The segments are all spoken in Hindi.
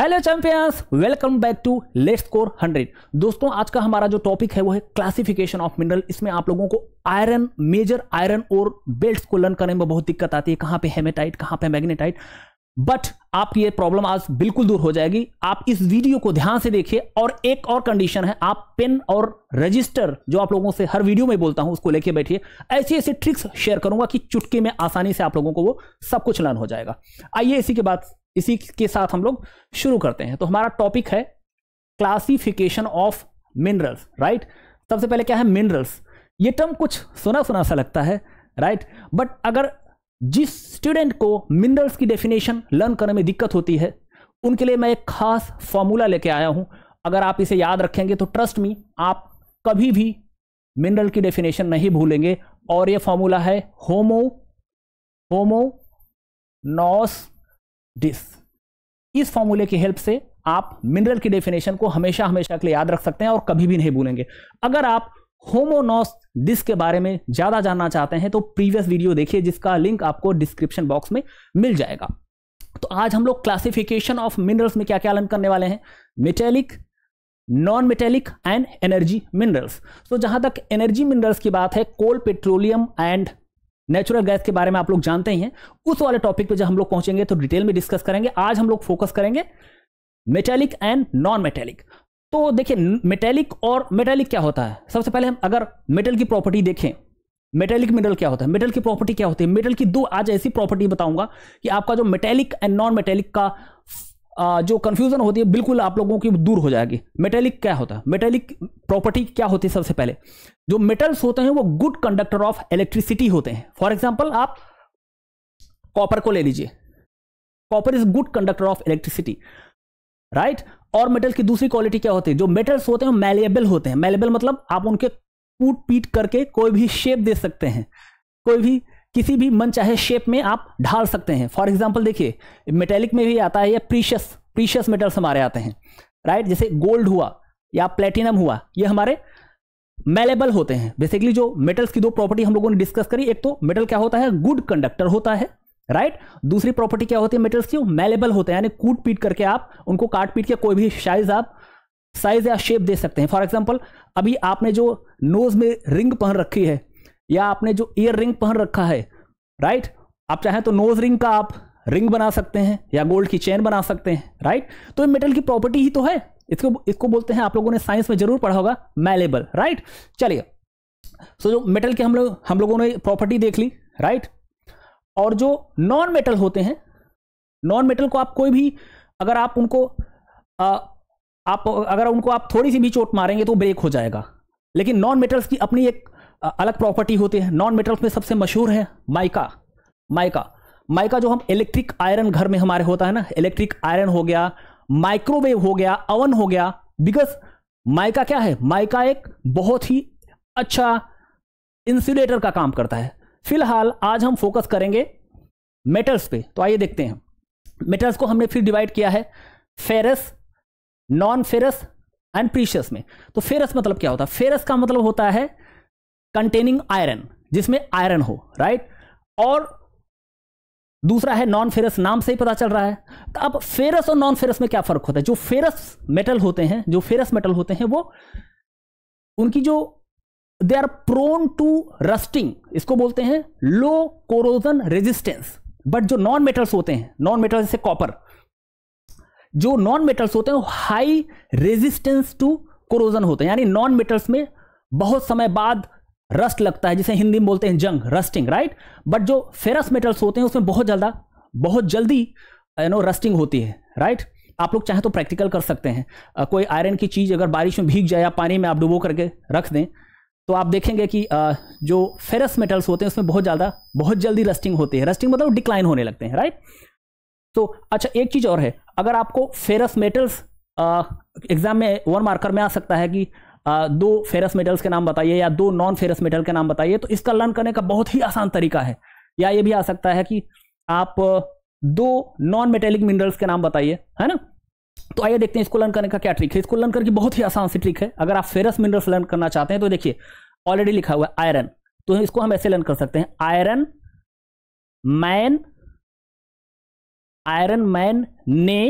Hello champions welcome back to let's score 100 दोस्तों आज का हमारा जो टॉपिक है वो है क्लासिफिकेशन ऑफ मिनरल इसमें आप लोगों को iron major iron ore belts को लर्न करने में बहुत दिक्कत आती है कहां पे हेमेटाइट कहां पे मैग्नेटाइट बट आपकी ये प्रॉब्लम आज बिल्कुल दूर हो जाएगी आप इस वीडियो को ध्यान से देखिए और एक और कंडीशन है आप पेन और रजिस्टर जो आप लोगों से हर वीडियो में बोलता हूं उसको लेके बैठिए ऐसी ऐसी ट्रिक्स शेयर करूंगा कि चुटके में आसानी से आप लोगों को वो सब कुछ लर्न हो जाएगा आइए इसी के बाद इसी के साथ हम लोग शुरू करते हैं तो हमारा टॉपिक है क्लासिफिकेशन ऑफ मिनरल्स राइट सबसे पहले क्या है मिनरल्स ये टर्म कुछ सुना सुना सा लगता है राइट right? बट अगर जिस स्टूडेंट को मिनरल्स की डेफिनेशन लर्न करने में दिक्कत होती है उनके लिए मैं एक खास फॉर्मूला लेके आया हूं अगर आप इसे याद रखेंगे तो ट्रस्ट मी आप कभी भी मिनरल की डेफिनेशन नहीं भूलेंगे और ये फॉर्मूला है होमो होमो नॉस डिस इस फॉर्मूले की हेल्प से आप मिनरल की डेफिनेशन को हमेशा हमेशा के लिए याद रख सकते हैं और कभी भी नहीं भूलेंगे अगर आप होमोनॉस डिस्क के बारे में ज्यादा जानना चाहते हैं तो प्रीवियस वीडियो देखिए जिसका लिंक आपको डिस्क्रिप्शन बॉक्स में मिल जाएगा तो आज हम लोग क्लासिफिकेशन ऑफ मिनरल्स में क्या क्या लर्न करने वाले हैं metallic non metallic and energy minerals तो जहां तक एनर्जी मिनरल्स की बात है coal petroleum and natural gas के बारे में आप लोग जानते ही हैं उस वाले टॉपिक पे जब हम लोग पहुंचेंगे तो डिटेल में डिस्कस करेंगे आज हम लोग फोकस करेंगे मेटेलिक एंड नॉन मेटेलिक तो देखिए मेटेलिक और मेटेलिक क्या होता है सबसे पहले हम अगर मेटल की प्रॉपर्टी देखें मेटेलिक मिनरल क्या होता है मेटल की प्रॉपर्टी क्या होती है मेटल की दो आज ऐसी प्रॉपर्टी बताऊंगा कि आपका जो मेटेलिक एंड नॉन मेटेलिक का जो कन्फ्यूज़न होती है बिल्कुल आप लोगों की दूर हो जाएगी मेटेलिक क्या होता है मेटेलिक प्रॉपर्टी क्या होती है सबसे पहले जो मेटल्स होते हैं वो गुड कंडक्टर ऑफ इलेक्ट्रिसिटी होते हैं फॉर एग्जाम्पल आप कॉपर को ले लीजिए copper is good conductor of electricity right और मेटल की दूसरी क्वालिटी क्या होती है जो मेटल्स होते हैं मेलेबल होते हैं मेलेबल मतलब आप उनके कूट पीट करके कोई भी शेप दे सकते हैं कोई भी किसी भी मन चाहे शेप में आप ढाल सकते हैं फॉर एग्जाम्पल देखिए मेटेलिक में भी आता है या प्रीशियस प्रीशियस मेटल्स हमारे आते हैं राइट जैसे गोल्ड हुआ या प्लेटिनम हुआ ये हमारे मेलेबल होते हैं बेसिकली जो मेटल्स की दो प्रॉपर्टी हम लोगों ने डिस्कस करी एक तो मेटल क्या होता है गुड कंडक्टर होता है राइट दूसरी प्रॉपर्टी क्या होती है मेटल्स की मेलेबल होते हैं यानी कूट पीट करके आप उनको काट पीट के कोई भी साइज आप साइज या शेप दे सकते हैं फॉर एग्जाम्पल अभी आपने जो नोज में रिंग पहन रखी है या आपने जो ईयर रिंग पहन रखा है राइट आप चाहें तो नोज रिंग का आप रिंग बना सकते हैं या गोल्ड की चेन बना सकते हैं राइट तो ये मेटल की प्रॉपर्टी ही तो है इसको इसको बोलते हैं आप लोगों ने साइंस में जरूर पढ़ा होगा मैलेबल राइट चलिए सो जो मेटल के हम लोग हम लोगों ने प्रॉपर्टी देख ली राइट और जो नॉन मेटल होते हैं नॉन मेटल को आप कोई भी अगर आप उनको आ, आप अगर उनको आप थोड़ी सी भी चोट मारेंगे तो ब्रेक हो जाएगा लेकिन नॉन मेटल्स की अपनी एक अलग प्रॉपर्टी होती है नॉन मेटल्स में सबसे मशहूर है माइका माइका माइका जो हम इलेक्ट्रिक आयरन घर में हमारे होता है ना इलेक्ट्रिक आयरन हो गया माइक्रोवेव हो गया अवन हो गया बिकॉज माइका क्या है माइका एक बहुत ही अच्छा इंसुलेटर का काम करता है फिलहाल आज हम फोकस करेंगे मेटल्स पे तो आइए देखते हैं मेटल्स को हमने फिर डिवाइड किया है ferrous non ferrous and precious में तो फेरस मतलब क्या होता है फेरस का मतलब होता है कंटेनिंग आयरन जिसमें आयरन हो राइट और दूसरा है नॉन फेरस नाम से ही पता चल रहा है तो अब फेरस और नॉन फेरस में क्या फर्क होता है जो फेरस मेटल होते हैं जो फेरस मेटल होते हैं वो उनकी जो they are prone to rusting इसको बोलते हैं लो कोरोजन रेजिस्टेंस बट जो नॉन मेटल्स होते हैं नॉन मेटल जैसे कॉपर जो नॉन मेटल्स होते हैं हाई रेजिस्टेंस टू कोरोजन होते हैं यानी नॉन मेटल्स में बहुत समय बाद रस्ट लगता है जिसे हिंदी में बोलते हैं जंग रस्टिंग राइट बट जो फेरस मेटल्स होते हैं उसमें बहुत ज्यादा बहुत जल्दी यू नो रस्टिंग होती है राइट आप लोग चाहें तो प्रैक्टिकल कर सकते हैं कोई आयरन की चीज़ अगर बारिश में भीग जाए या पानी में आप डुबो करके रख दें तो आप देखेंगे कि जो फेरस मेटल्स होते हैं उसमें बहुत ज़्यादा बहुत जल्दी रस्टिंग होती है रस्टिंग मतलब डिक्लाइन होने लगते हैं राइट तो अच्छा एक चीज़ और है अगर आपको फेरस मेटल्स एग्जाम में वन मार्कर में आ सकता है कि दो फेरस मेटल्स के नाम बताइए या दो नॉन फेरस मेटल के नाम बताइए तो इसका लर्न करने का बहुत ही आसान तरीका है या ये भी आ सकता है कि आप दो नॉन मेटेलिक मिनरल्स के नाम बताइए है ना तो आइए देखते हैं इसको लर्न करने का क्या ट्रिक है इसको लर्न करके बहुत ही आसान सी ट्रिक है अगर आप फेरस मिनरल्स लर्न करना चाहते हैं तो देखिए ऑलरेडी लिखा हुआ है आयरन तो इसको हम ऐसे लर्न कर सकते हैं आयरन मैन आयरन मैन ने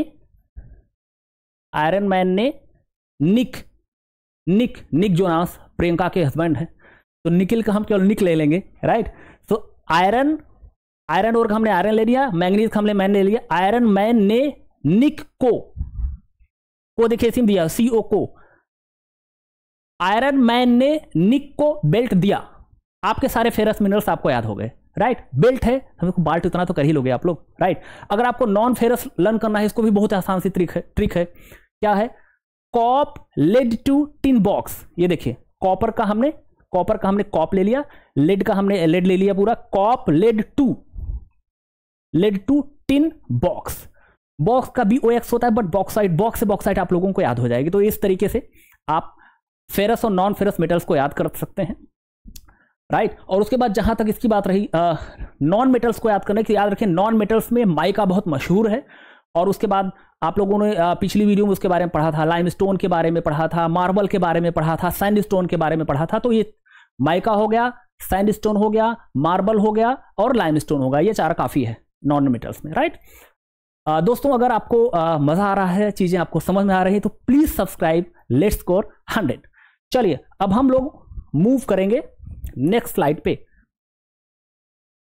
आयरन मैन ने निक निक निक जोनास प्रियंका के हस्बैंड हैं तो निकिल का हम केवल निक ले लेंगे राइट सो आयरन आयरन और हमने आयरन ले लिया मैंगनीज का हमने मैन ले लिया आयरन मैन ने निक को को देखिए सिम दिया सी ओ को आयरन मैन ने निक को बेल्ट दिया आपके सारे फेरस मिनरल्स आपको याद हो गए राइट बेल्ट है तो हमको बाल्ट उतना तो कर ही लोगे आप लोग राइट अगर आपको नॉन फेरस लर्न करना है इसको भी बहुत आसान सी ट्रिक है ट्रिक है क्या है cop lead to tin box ये देखिए कॉपर का हमने कॉपर का हमने कॉप ले लिया लेड का हमने लेड ले लिया पूरा cop lead to lead to tin box box का भी ओ एक्स होता है बट बॉक्साइड बॉक्स से बॉक्साइट आप लोगों को याद हो जाएगी तो इस तरीके से आप फेरस और नॉन फेरस मेटल्स को याद कर सकते हैं राइट और उसके बाद जहां तक इसकी बात रही नॉन मेटल्स को याद करने की याद रखें नॉन मेटल्स में माइका बहुत मशहूर है और उसके बाद आप लोगों ने पिछली वीडियो में उसके बारे में पढ़ा था लाइम स्टोन के बारे में पढ़ा था मार्बल के बारे में पढ़ा था सैंड स्टोन के बारे में पढ़ा था तो ये माइका हो गया सैंड स्टोन हो गया मार्बल हो गया और लाइम स्टोन हो गया ये चार काफ़ी है नॉन मेटल्स में राइट आ, दोस्तों अगर आपको आ, मज़ा आ रहा है चीज़ें आपको समझ में आ रही है तो please subscribe let score hundred चलिए अब हम लोग मूव करेंगे नेक्स्ट स्लाइड पे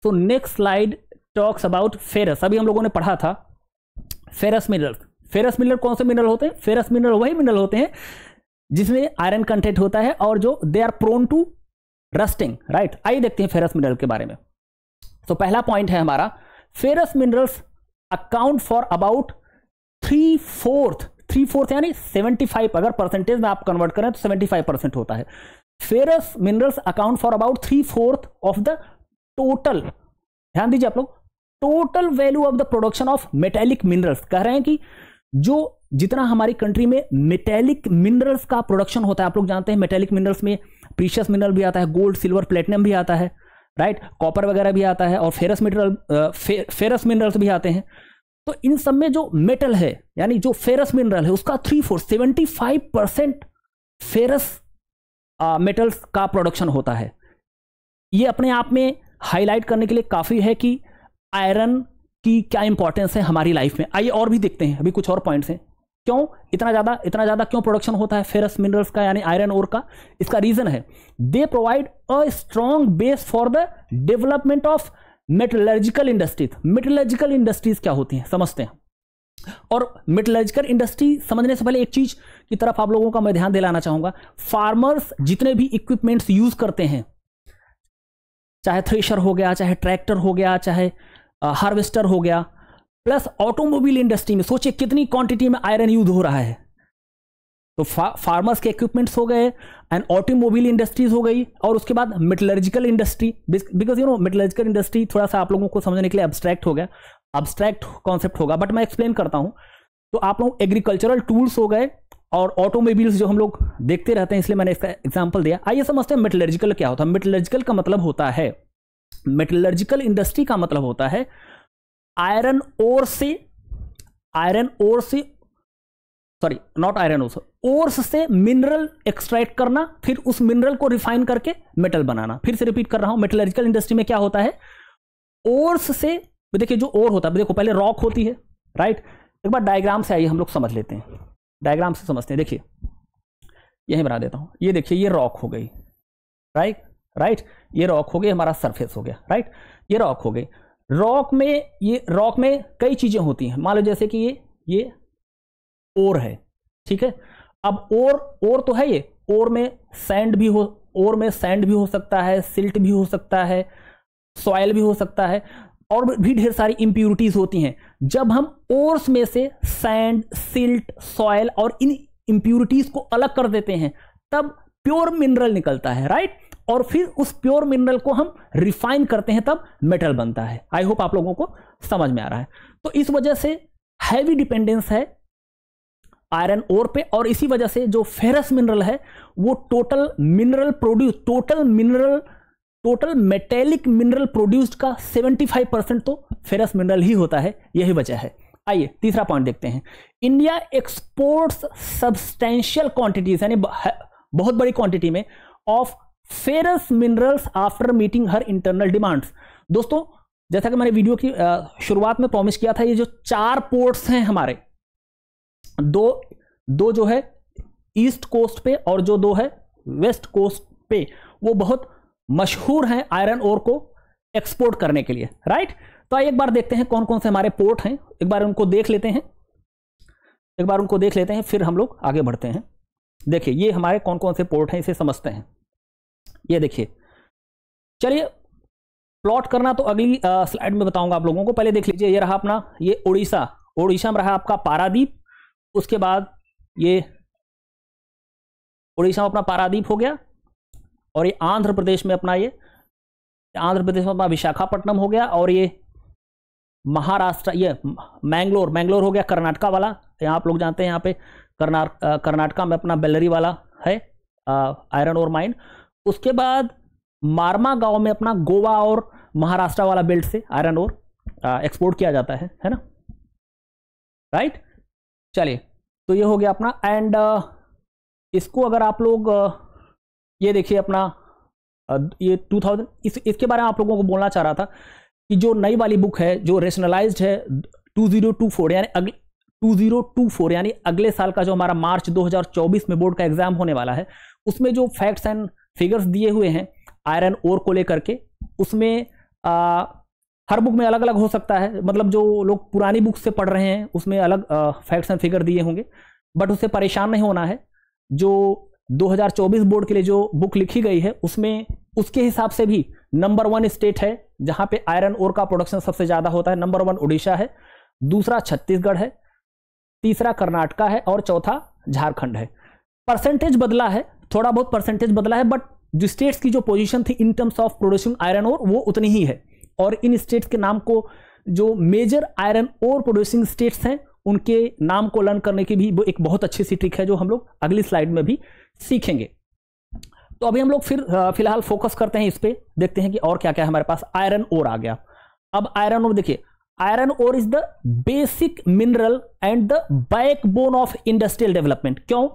तो next slide talks about ferrous अभी हम लोगों ने पढ़ा था फेरस मिनरल फेरस मिनरल कौन से मिनरल होते हैं फेरस मिनरल वही मिनरल होते हैं जिसमें आयरन कंटेंट होता है और जो they are prone to rusting right आइए देखते हैं फेरस मिनरल के बारे में तो so, पहला पॉइंट है हमारा ferrous minerals account for about three fourth three fourth यानी सेवेंटी फाइव अगर परसेंटेज में आप कन्वर्ट करें तो सेवेंटी फाइव परसेंट होता है ferrous minerals account for about three fourth of the total ध्यान दीजिए आप लोग total value of the production of metallic minerals कह रहे हैं कि जो जितना हमारी कंट्री में मेटेलिक मिनरल्स का प्रोडक्शन होता है आप लोग जानते हैं मेटेलिक मिनरल्स में प्रीशियस मिनरल भी आता है गोल्ड सिल्वर प्लेटिनम भी आता है राइट कॉपर वगैरह भी आता है और फेरस मिनरल फे, फेरस मिनरल्स भी आते हैं तो इन सब में जो मेटल है यानी जो फेरस मिनरल है उसका three four seventy five percent ferrous metals का प्रोडक्शन होता है ये अपने आप में हाईलाइट करने के लिए काफ़ी है कि आयरन की क्या इंपॉर्टेंस है हमारी लाइफ में आइए और भी देखते हैं अभी कुछ और पॉइंट्स हैं क्यों इतना ज़्यादा इतना ज़्यादा क्यों प्रोडक्शन होता है फेरस मिनरल्स का यानी आयरन ओर का इसका रीज़न है they provide a strong base for the development of metallurgical industries metallurgical industries क्या होती हैं समझते हैं और मेटलर्जिकल इंडस्ट्री समझने से पहले एक चीज़ की तरफ आप लोगों का मैं ध्यान दिलाना चाहूंगा फार्मर्स जितने भी इक्विपमेंट्स यूज़ करते हैं चाहे थ्रेशर हो गया चाहे ट्रैक्टर हो गया चाहे हार्वेस्टर हो गया प्लस ऑटोमोबाइल इंडस्ट्री में सोचिए कितनी क्वांटिटी में आयरन यूज हो रहा है तो फा, फार्मर्स के इक्विपमेंट्स हो गए एंड ऑटोमोबाइल इंडस्ट्रीज हो गई और उसके बाद metallurgical industry because you know metallurgical industry थोड़ा सा आप लोगों को समझने के लिए एब्स्ट्रैक्ट हो गया एब्स्ट्रैक्ट कॉन्सेप्ट होगा बट मैं एक्सप्लेन करता हूँ तो आप लोग एग्रीकल्चरल टूल्स हो गए और ऑटोमोबाइल्स जो हम लोग देखते रहते हैं इसलिए मैंने इसका एग्जाम्पल दिया आइए समझते हैं मेटलर्जिकल क्या होता है मेटलर्जिकल का मतलब होता है मेटलर्जिकल इंडस्ट्री का मतलब होता है आयरन ओर से आयरन ओर से sorry not iron ore ores से मिनरल एक्सट्रैक्ट करना फिर उस मिनरल को रिफाइन करके मेटल बनाना फिर से रिपीट कर रहा हूं मेटलर्जिकल इंडस्ट्री में क्या होता है ओर्स से देखिए जो ओर होता है देखो पहले रॉक होती है राइट एक बार डायग्राम से आइए हम लोग समझ लेते हैं डायग्राम से समझते हैं देखिए यही बना देता हूं ये देखिए ये रॉक हो गई राइट राइट ये रॉक हो गई हमारा सरफेस हो गया राइट ये रॉक हो गई रॉक में ये रॉक में कई चीज़ें होती हैं मान लो जैसे कि ये ये ओर है ठीक है अब ओर ओर तो है ये ओर में सैंड भी हो ओर में सैंड भी हो सकता है सिल्ट भी हो सकता है सॉयल भी हो सकता है और भी ढेर सारी इंप्योरिटीज होती हैं जब हम ओर्स में से सैंड सिल्ट सॉयल और इन इंप्योरिटीज को अलग कर देते हैं तब प्योर मिनरल निकलता है राइट और फिर उस प्योर मिनरल को हम रिफाइन करते हैं तब मेटल बनता है आई होप आप लोगों को समझ में आ रहा है तो इस वजह से हैवी डिपेंडेंस है आयरन ओर पे और इसी वजह से जो फेरस मिनरल है वो total mineral produce total mineral total metallic mineral produced का 75 परसेंट तो फेरस मिनरल ही होता है यही वजह है आइए तीसरा पॉइंट देखते हैं इंडिया एक्सपोर्ट्स सब्सटेंशियल क्वांटिटीज यानी बहुत बड़ी क्वांटिटी में of ferrous minerals after meeting her internal demands दोस्तों जैसा कि मैंने वीडियो की शुरुआत में प्रॉमिस किया था ये जो चार पोर्ट्स हैं हमारे दो दो जो है ईस्ट कोस्ट पे और जो दो है वेस्ट कोस्ट पे वो बहुत मशहूर हैं आयरन ओर को एक्सपोर्ट करने के लिए राइट तो आइए एक बार देखते हैं कौन कौन से हमारे पोर्ट हैं एक बार उनको देख लेते हैं एक बार उनको देख लेते हैं फिर हम लोग आगे बढ़ते हैं देखिए ये हमारे कौन कौन से पोर्ट हैं इसे समझते हैं ये देखिए चलिए प्लॉट करना तो अगली स्लाइड में बताऊंगा आप लोगों को पहले देख लीजिए ये रहा अपना ये उड़ीसा उड़ीसा में रहा आपका पारादीप उसके बाद ये उड़ीसा में अपना पारादीप हो गया और ये आंध्र प्रदेश में अपना ये आंध्र प्रदेश में अपना विशाखापट्टनम हो गया और ये महाराष्ट्र ये मैंगलोर मैंगलोर हो गया कर्नाटका वाला यहाँ आप लोग जानते हैं यहाँ पे कर्नाटका में अपना बेलरी वाला है आयरन और माइन उसके बाद मारमा गांव में अपना गोवा और महाराष्ट्र वाला बेल्ट से आयरन और एक्सपोर्ट किया जाता है है ना राइट चलिए तो ये हो गया अपना एंड इसको अगर आप लोग ये देखिए अपना ये 2000 इस इसके बारे में आप लोगों को बोलना चाह रहा था कि जो नई वाली बुक है जो रेशनलाइज्ड है 2024 यानी अगले 2024 यानी अगले साल का जो हमारा मार्च 2024 में बोर्ड का एग्जाम होने वाला है उसमें जो फैक्ट्स एंड फिगर्स दिए हुए हैं आयरन ओर को लेकर के उसमें आ, हर बुक में अलग अलग हो सकता है मतलब जो लोग पुरानी बुक से पढ़ रहे हैं उसमें अलग फैक्ट्स एंड फिगर दिए होंगे बट उसे परेशान नहीं होना है जो 2024 बोर्ड के लिए जो बुक लिखी गई है उसमें उसके हिसाब से भी नंबर वन स्टेट है जहां पे आयरन ओर का प्रोडक्शन सबसे ज़्यादा होता है नंबर वन उड़ीसा है दूसरा छत्तीसगढ़ है तीसरा कर्नाटका है और चौथा झारखंड है परसेंटेज बदला है थोड़ा बहुत परसेंटेज बदला है बट जो स्टेट्स की जो पोजीशन थी in terms of producing iron और वो उतनी ही है और इन स्टेट्स के नाम को जो major iron ore producing states हैं उनके नाम को लर्न करने की भी एक बहुत अच्छी सी ट्रिक है जो हम लोग अगली स्लाइड में भी सीखेंगे तो अभी हम लोग फिर फिलहाल फोकस करते हैं इस पर देखते हैं कि और क्या क्या हमारे पास आयरन ओर आ गया अब आयरन ओर देखिए iron ore is the basic mineral and the backbone of industrial development क्यों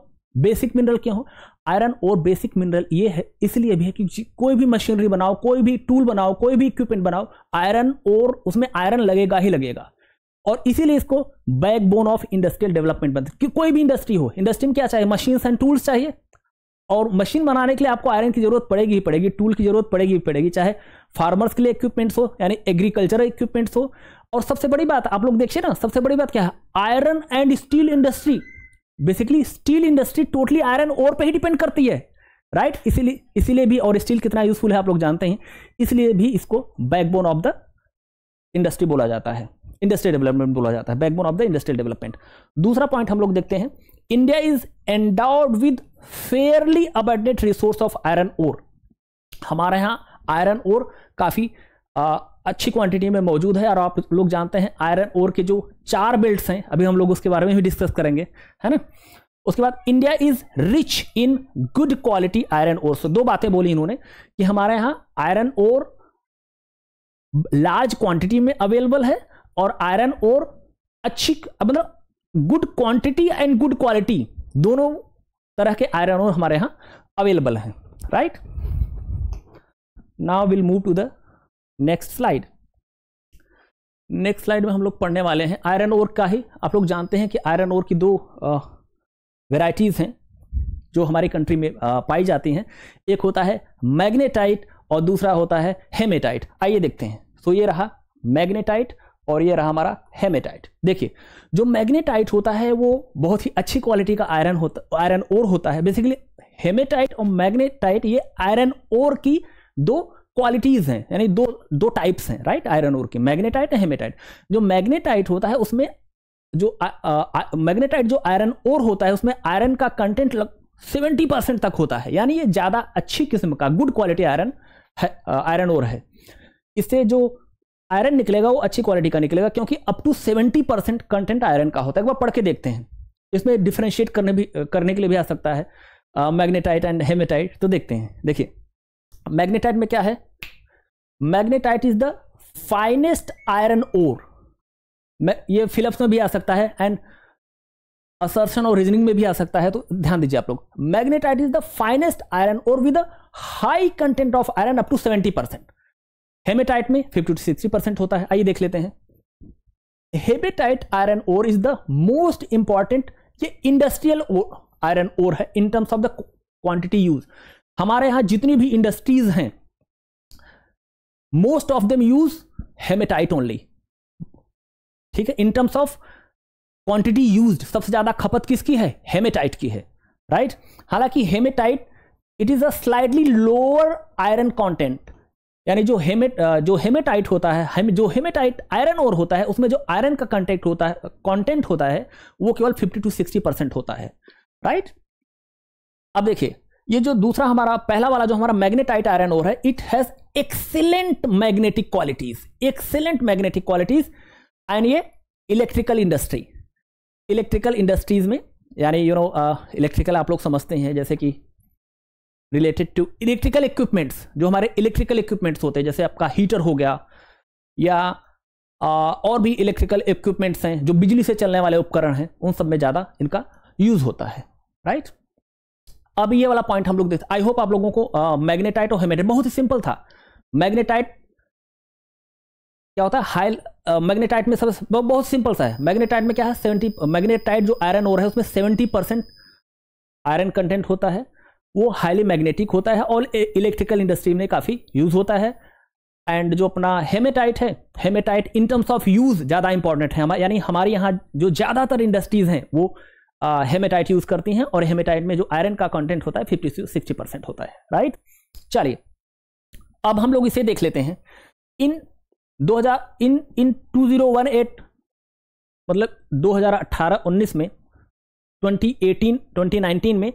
बेसिक मिनरल क्यों आयरन और बेसिक मिनरल ये है इसलिए भी है कि कोई भी मशीनरी बनाओ कोई भी टूल बनाओ कोई भी इक्विपमेंट बनाओ आयरन और उसमें आयरन लगेगा ही लगेगा और इसीलिए इसको बैकबोन ऑफ इंडस्ट्रियल डेवलपमेंट बनते कि कोई भी इंडस्ट्री हो इंडस्ट्री में क्या चाहिए मशीन्स एंड टूल्स चाहिए और मशीन बनाने के लिए आपको आयरन की जरूरत पड़ेगी ही पड़ेगी टूल की जरूरत पड़ेगी ही पड़ेगी चाहे फार्मर्स के लिए इक्विपमेंट्स हो यानी एग्रीकल्चरल इक्विपमेंट्स हो और सबसे बड़ी बात आप लोग देखिए ना सबसे बड़ी बात क्या है iron and steel industry basically steel industry totally iron ore पे ही डिपेंड करती है राइट right? इसीलिए इसीलिए भी और स्टील कितना यूजफुल है आप लोग जानते हैं इसलिए भी इसको बैकबोन ऑफ द इंडस्ट्री बोला जाता है इंडस्ट्रियल डेवलपमेंट बोला जाता है backbone of the industrial development दूसरा पॉइंट हम लोग देखते हैं India is endowed with fairly abundant resource of iron ore हमारे यहां आयरन ओर काफ़ी आ, अच्छी क्वांटिटी में मौजूद है और आप लोग जानते हैं आयरन और के जो चार बेल्ट्स हैं अभी हम लोग उसके बारे में भी डिस्कस करेंगे है ना उसके बाद India is rich in good quality iron ore so दो बातें बोली इन्होंने कि हमारे यहाँ आयरन ओर लार्ज क्वांटिटी में अवेलेबल है और आयरन ओर अच्छी मतलब good quantity and good quality दोनों तरह के आयरन ओर हमारे यहाँ अवेलेबल हैं right now will move to the next slide next slide में हम लोग पढ़ने वाले हैं आयरन ओर का ही आप लोग जानते हैं कि आयरन ओर की दो वेराइटीज़ हैं जो हमारी कंट्री में आ, पाई जाती हैं एक होता है मैग्नेटाइट और दूसरा होता है हेमेटाइट आइए देखते हैं सो तो ये रहा मैग्नेटाइट और ये रहा हमारा हेमेटाइट देखिए जो मैग्नेटाइट होता है वो बहुत ही अच्छी क्वालिटी का आयरन होता आयरन ओर होता है बेसिकली हेमेटाइट और मैग्नेटाइट ये आयरन ओर की दो क्वालिटीज़ हैं यानी दो दो टाइप्स हैं राइट आयरन ओर के मैग्नेटाइट और हेमेटाइट जो मैग्नेटाइट होता है उसमें जो मैग्नेटाइट जो आयरन ओर होता है उसमें आयरन का कंटेंट सेवेंटी परसेंट तक होता है यानी ये ज़्यादा अच्छी किस्म का गुड क्वालिटी आयरन है आयरन ओर है इससे जो आयरन निकलेगा वो अच्छी क्वालिटी का निकलेगा क्योंकि up to seventy percent content iron का होता है एक बार पढ़ के देखते हैं इसमें डिफ्रेंशिएट करने भी करने के लिए भी आ सकता है मैग्नेटाइट एंड हेमेटाइट तो देखते हैं देखिए मैग्नेटाइट में क्या है magnetite is the finest iron ore ये फिलिप्स में भी आ सकता है एंड असर्शन और रीजनिंग में भी आ सकता है तो ध्यान दीजिए आप लोग magnetite is the finest iron ore with high content of iron up to seventy percent hematite में फिफ्टी टू सिक्सटी परसेंट होता है आइए देख लेते हैं hematite iron ore is the most important ये इंडस्ट्रियल आयरन ओर है in terms of the quantity use हमारे यहां जितनी भी इंडस्ट्रीज हैं most of them use hematite only ठीक है in terms of quantity used सबसे ज्यादा खपत किसकी है हेमेटाइट की है राइट right? हालांकि hematite it is a slightly lower iron content यानी जो हेमेट जो हेमेटाइट होता है हेम, जो हेमेटाइट आयरन और होता है उसमें जो आयरन का कंटेंट होता है कंटेंट होता है वो केवल 50 टू 60 परसेंट होता है राइट right? अब देखिए ये जो दूसरा हमारा पहला वाला जो हमारा मैग्नेटाइट आयरन ओर है it has excellent magnetic qualities excellent magnetic qualities and ये इलेक्ट्रिकल इंडस्ट्री इलेक्ट्रिकल इंडस्ट्रीज में यानी यू नो इलेक्ट्रिकल आप लोग समझते हैं जैसे कि रिलेटेड टू इलेक्ट्रिकल इक्विपमेंट्स जो हमारे इलेक्ट्रिकल इक्विपमेंट्स होते हैं जैसे आपका हीटर हो गया या आ, uh, और भी इलेक्ट्रिकल इक्विपमेंट्स हैं जो बिजली से चलने वाले उपकरण हैं उन सब में ज़्यादा इनका यूज़ होता है राइट right? अब ये वाला पॉइंट हम लोग देखते आई होप आप लोगों को मैग्नेटाइट और हेमेटाइट बहुत ही सिंपल था मैग्नेटाइट क्या होता है हाई मैग्नेटाइट में सबसे बहुत सिंपल सा है मैग्नेटाइट में क्या है सेवेंटी मैग्नेटाइट जो आयरन ओर है उसमें सेवेंटी परसेंट आयरन कंटेंट होता है वो हाईली मैग्नेटिक होता है और इलेक्ट्रिकल e- इंडस्ट्री में काफ़ी यूज होता है एंड जो अपना हेमेटाइट है hematite in terms of use ज़्यादा इंपॉर्टेंट है यानी हमारे यहाँ जो ज़्यादातर इंडस्ट्रीज हैं वो हेमेटाइट यूज करती हैं और हेमेटाइट में जो आयरन का कंटेंट होता है फिफ्टी से सिक्सटी परसेंट होता है राइट चलिए अब हम लोग इसे देख लेते हैं इन 2000 इन इन 2018 मतलब 2018-19 में 2018 2019 में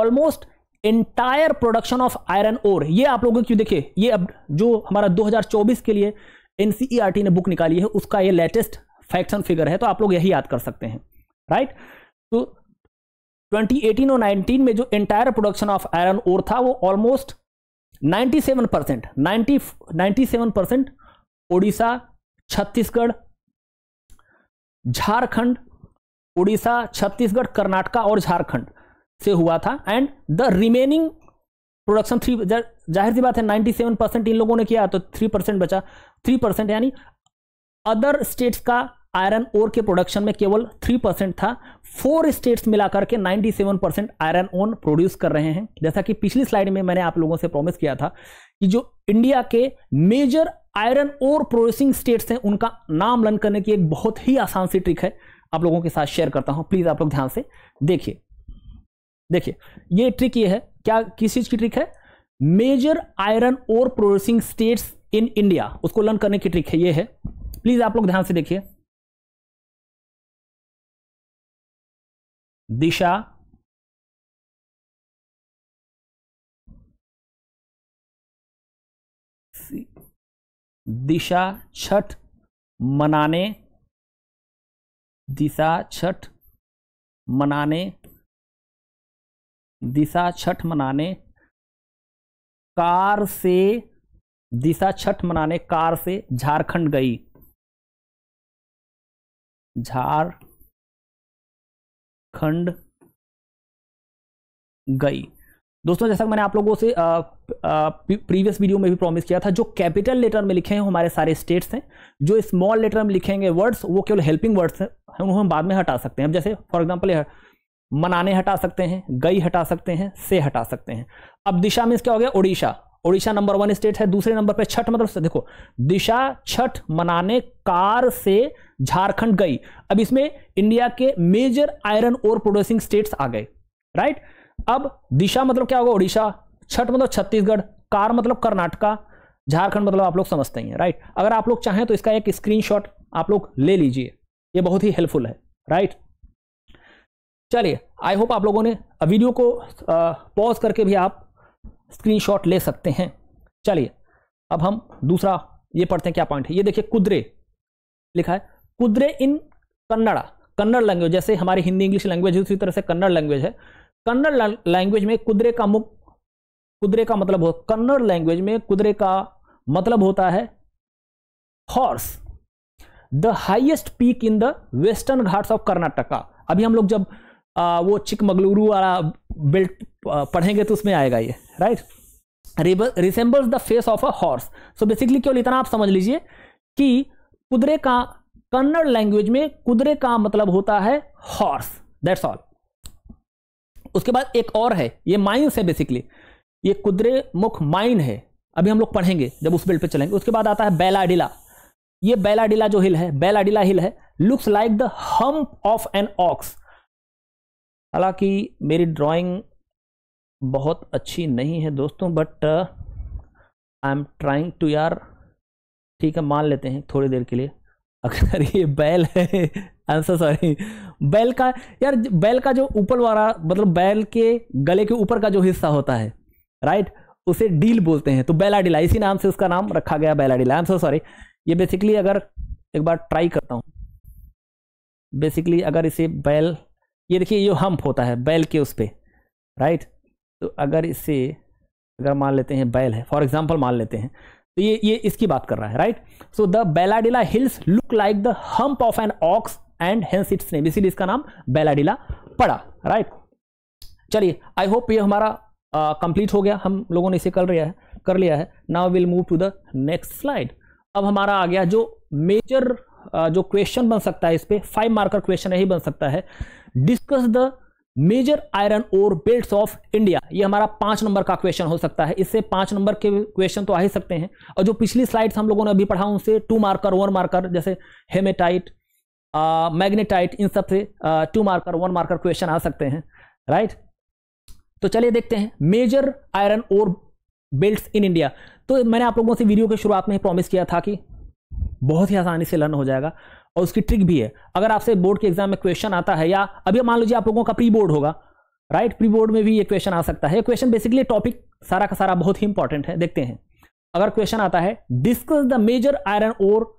almost entire production of iron ore ये आप लोगों क्यों देखिए ये अब जो हमारा 2024 के लिए एनसीईआरटी e ने बुक निकाली है उसका ये लेटेस्ट फैक्शन फिगर है तो आप लोग यही याद कर सकते हैं राइट right? तो 2018 और 19 में जो entire production of iron ore था वो almost 97 percent ninety percent Orissa Chhattisgarh Jharkhand Orissa Chhattisgarh Karnataka और झारखंड से हुआ था and the remaining production three जाहिर सी बात है 97 परसेंट इन लोगों ने किया तो 3 परसेंट बचा 3 परसेंट यानी अदर स्टेट्स का आयरन ओर के प्रोडक्शन में केवल थ्री परसेंट था फोर स्टेट्स मिलाकर के ninety seven percent iron ore produce कर रहे हैं जैसा कि पिछली स्लाइड में मैंने आप लोगों से प्रॉमिस किया था कि जो इंडिया के major iron ore producing states हैं उनका नाम लर्न करने की एक बहुत ही आसान सी ट्रिक है आप लोगों के साथ शेयर करता हूं प्लीज आप लोग ध्यान से देखिए देखिए ये ट्रिक ये है क्या किस चीज की ट्रिक है major iron ore producing states in India उसको लर्न करने की ट्रिक है ये है प्लीज आप लोग ध्यान से देखिए दिशा दिशा छठ मनाने दिशा छठ मनाने दिशा छठ मनाने कार से दिशा छठ मनाने कार से झारखंड गई झार खंड गई दोस्तों जैसा मैंने आप लोगों से प्रीवियस वीडियो में भी प्रॉमिस किया था जो कैपिटल लेटर में लिखे हैं हमारे सारे स्टेट्स हैं जो स्मॉल लेटर में लिखेंगे वर्ड्स वो केवल हेल्पिंग वर्ड्स हैं उन्हें हम बाद में हटा सकते हैं अब जैसे फॉर एग्जांपल मनाने हटा सकते हैं गई हटा सकते हैं से हटा सकते हैं अब दिशा मीन्स क्या हो गया Orissa Orissa number one state है दूसरे नंबर पर छठ मतलब देखो दिशा छठ मनाने कार से झारखंड गई अब इसमें इंडिया के major iron ore producing states आ गए राइट अब दिशा मतलब क्या होगा ओडिशा छठ मतलब छत्तीसगढ़ कार मतलब कर्नाटका झारखंड मतलब आप लोग समझते हैं राइट अगर आप लोग चाहें तो इसका एक स्क्रीनशॉट आप लोग ले लीजिए ये बहुत ही हेल्पफुल है राइट चलिए आई होप आप लोगों ने वीडियो को पॉज करके भी आप स्क्रीनशॉट ले सकते हैं चलिए अब हम दूसरा ये पढ़ते हैं क्या पॉइंट है ये देखिए कुदरे लिखा है कुदरे इन कन्नड़ा कन्नड़ लैंग्वेज जैसे हमारी हिंदी इंग्लिश लैंग्वेज उसी तरह से कन्नड़ लैंग्वेज है कन्नड़ लैंग्वेज में कुदरे का मुख कुदरे का मतलब कन्नड़ लैंग्वेज में कुदरे का मतलब होता है horse the highest peak in the western Ghats of Karnataka अभी हम लोग जब आ, वो चिकमगलुरु वाला बेल्ट पढ़ेंगे तो उसमें आएगा ये right resembles the face of a horse so basically केवल इतना आप समझ लीजिए कि कुदरे का कन्नड़ लैंग्वेज में कुदरे का मतलब होता है हॉर्स दैट्स ऑल उसके बाद एक और है ये माइंस है बेसिकली ये कुदरे मुख माइन है अभी हम लोग पढ़ेंगे जब उस बेल्ट पे चलेंगे उसके बाद आता है बेलाडिला ये बेलाडिला जो हिल है बैलाडिला हिल है looks like the hump of an ox हालांकि मेरी ड्राइंग बहुत अच्छी नहीं है दोस्तों but I am trying to यार ठीक है मान लेते हैं थोड़ी देर के लिए अगर ये बैल है आंसर सॉरी बैल का यार बैल का जो ऊपर वाला मतलब बैल के गले के ऊपर का जो हिस्सा होता है राइट उसे डील बोलते हैं तो बैलाडिला इसी नाम से उसका नाम रखा गया बैलाडिला आंसर सॉरी ये बेसिकली अगर एक बार ट्राई करता हूँ बेसिकली अगर इसे बैल ये देखिए ये हम्प होता है बैल के उस पर राइट तो अगर इसे अगर मान लेते हैं बैल है फॉर एग्जाम्पल मान लेते हैं तो ये ये इसकी बात कर रहा है right so the Bailadila hills look like the hump of an ox and hence its name इसीलिए इसका नाम बेलाडिला पड़ा राइट चलिए आई होप ये हमारा कंप्लीट uh, हो गया हम लोगों ने इसे कर लिया है कर लिया है now will move to the next slide अब हमारा आ गया जो मेजर uh, जो क्वेश्चन बन सकता है इस पर फाइव मार्कर क्वेश्चन यही बन सकता है discuss the major iron ore belt of India ये हमारा पांच नंबर का क्वेश्चन हो सकता है इससे पांच नंबर के क्वेश्चन तो आ ही सकते हैं और जो पिछली स्लाइड्स हम लोगों ने अभी पढ़ा उनसे टू मार्कर वन मार्कर जैसे हेमेटाइट मैग्नेटाइट इन सब से two marker one marker question आ सकते हैं राइट तो चलिए देखते हैं major iron ore belt in India तो मैंने आप लोगों से वीडियो के शुरुआत में ही प्रॉमिस किया था कि बहुत ही आसानी से लर्न हो जाएगा और उसकी ट्रिक भी है अगर आपसे बोर्ड के एग्जाम में क्वेश्चन आता है या अभी मान लीजिए आप लोगों का प्री बोर्ड होगा राइट प्री बोर्ड में भी ये क्वेश्चन आ सकता है क्वेश्चन बेसिकली टॉपिक सारा का सारा बहुत ही इंपॉर्टेंट है देखते हैं अगर क्वेश्चन आता है discuss the major iron ore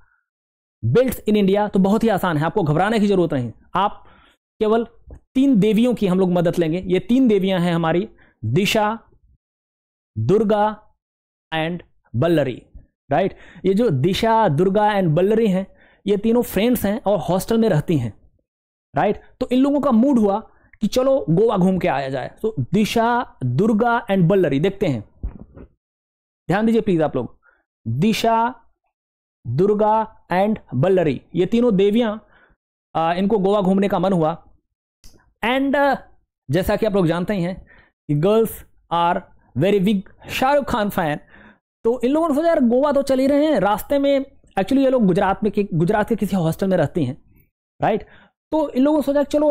belt in India तो बहुत ही आसान है आपको घबराने की जरूरत नहीं आप केवल तीन देवियों की हम लोग मदद लेंगे ये तीन देवियां हैं हमारी दिशा दुर्गा एंड बल्लरी राइट ये जो दिशा दुर्गा एंड बल्लरी हैं ये तीनों फ्रेंड्स हैं और हॉस्टल में रहती हैं राइट तो इन लोगों का मूड हुआ कि चलो गोवा घूम के आया जाए तो दिशा दुर्गा एंड बल्लरी देखते हैं ध्यान दीजिए प्लीज आप लोग दिशा दुर्गा एंड बल्लरी ये तीनों देवियां आ, इनको गोवा घूमने का मन हुआ एंड जैसा कि आप लोग जानते ही हैं कि girls are very big Shahrukh Khan fan तो इन लोगों ने सोचा यार गोवा तो चल ही रहे हैं रास्ते में एक्चुअली ये लोग गुजरात में गुजरात के किसी हॉस्टल में रहते हैं राइट तो इन लोगों ने सोचा चलो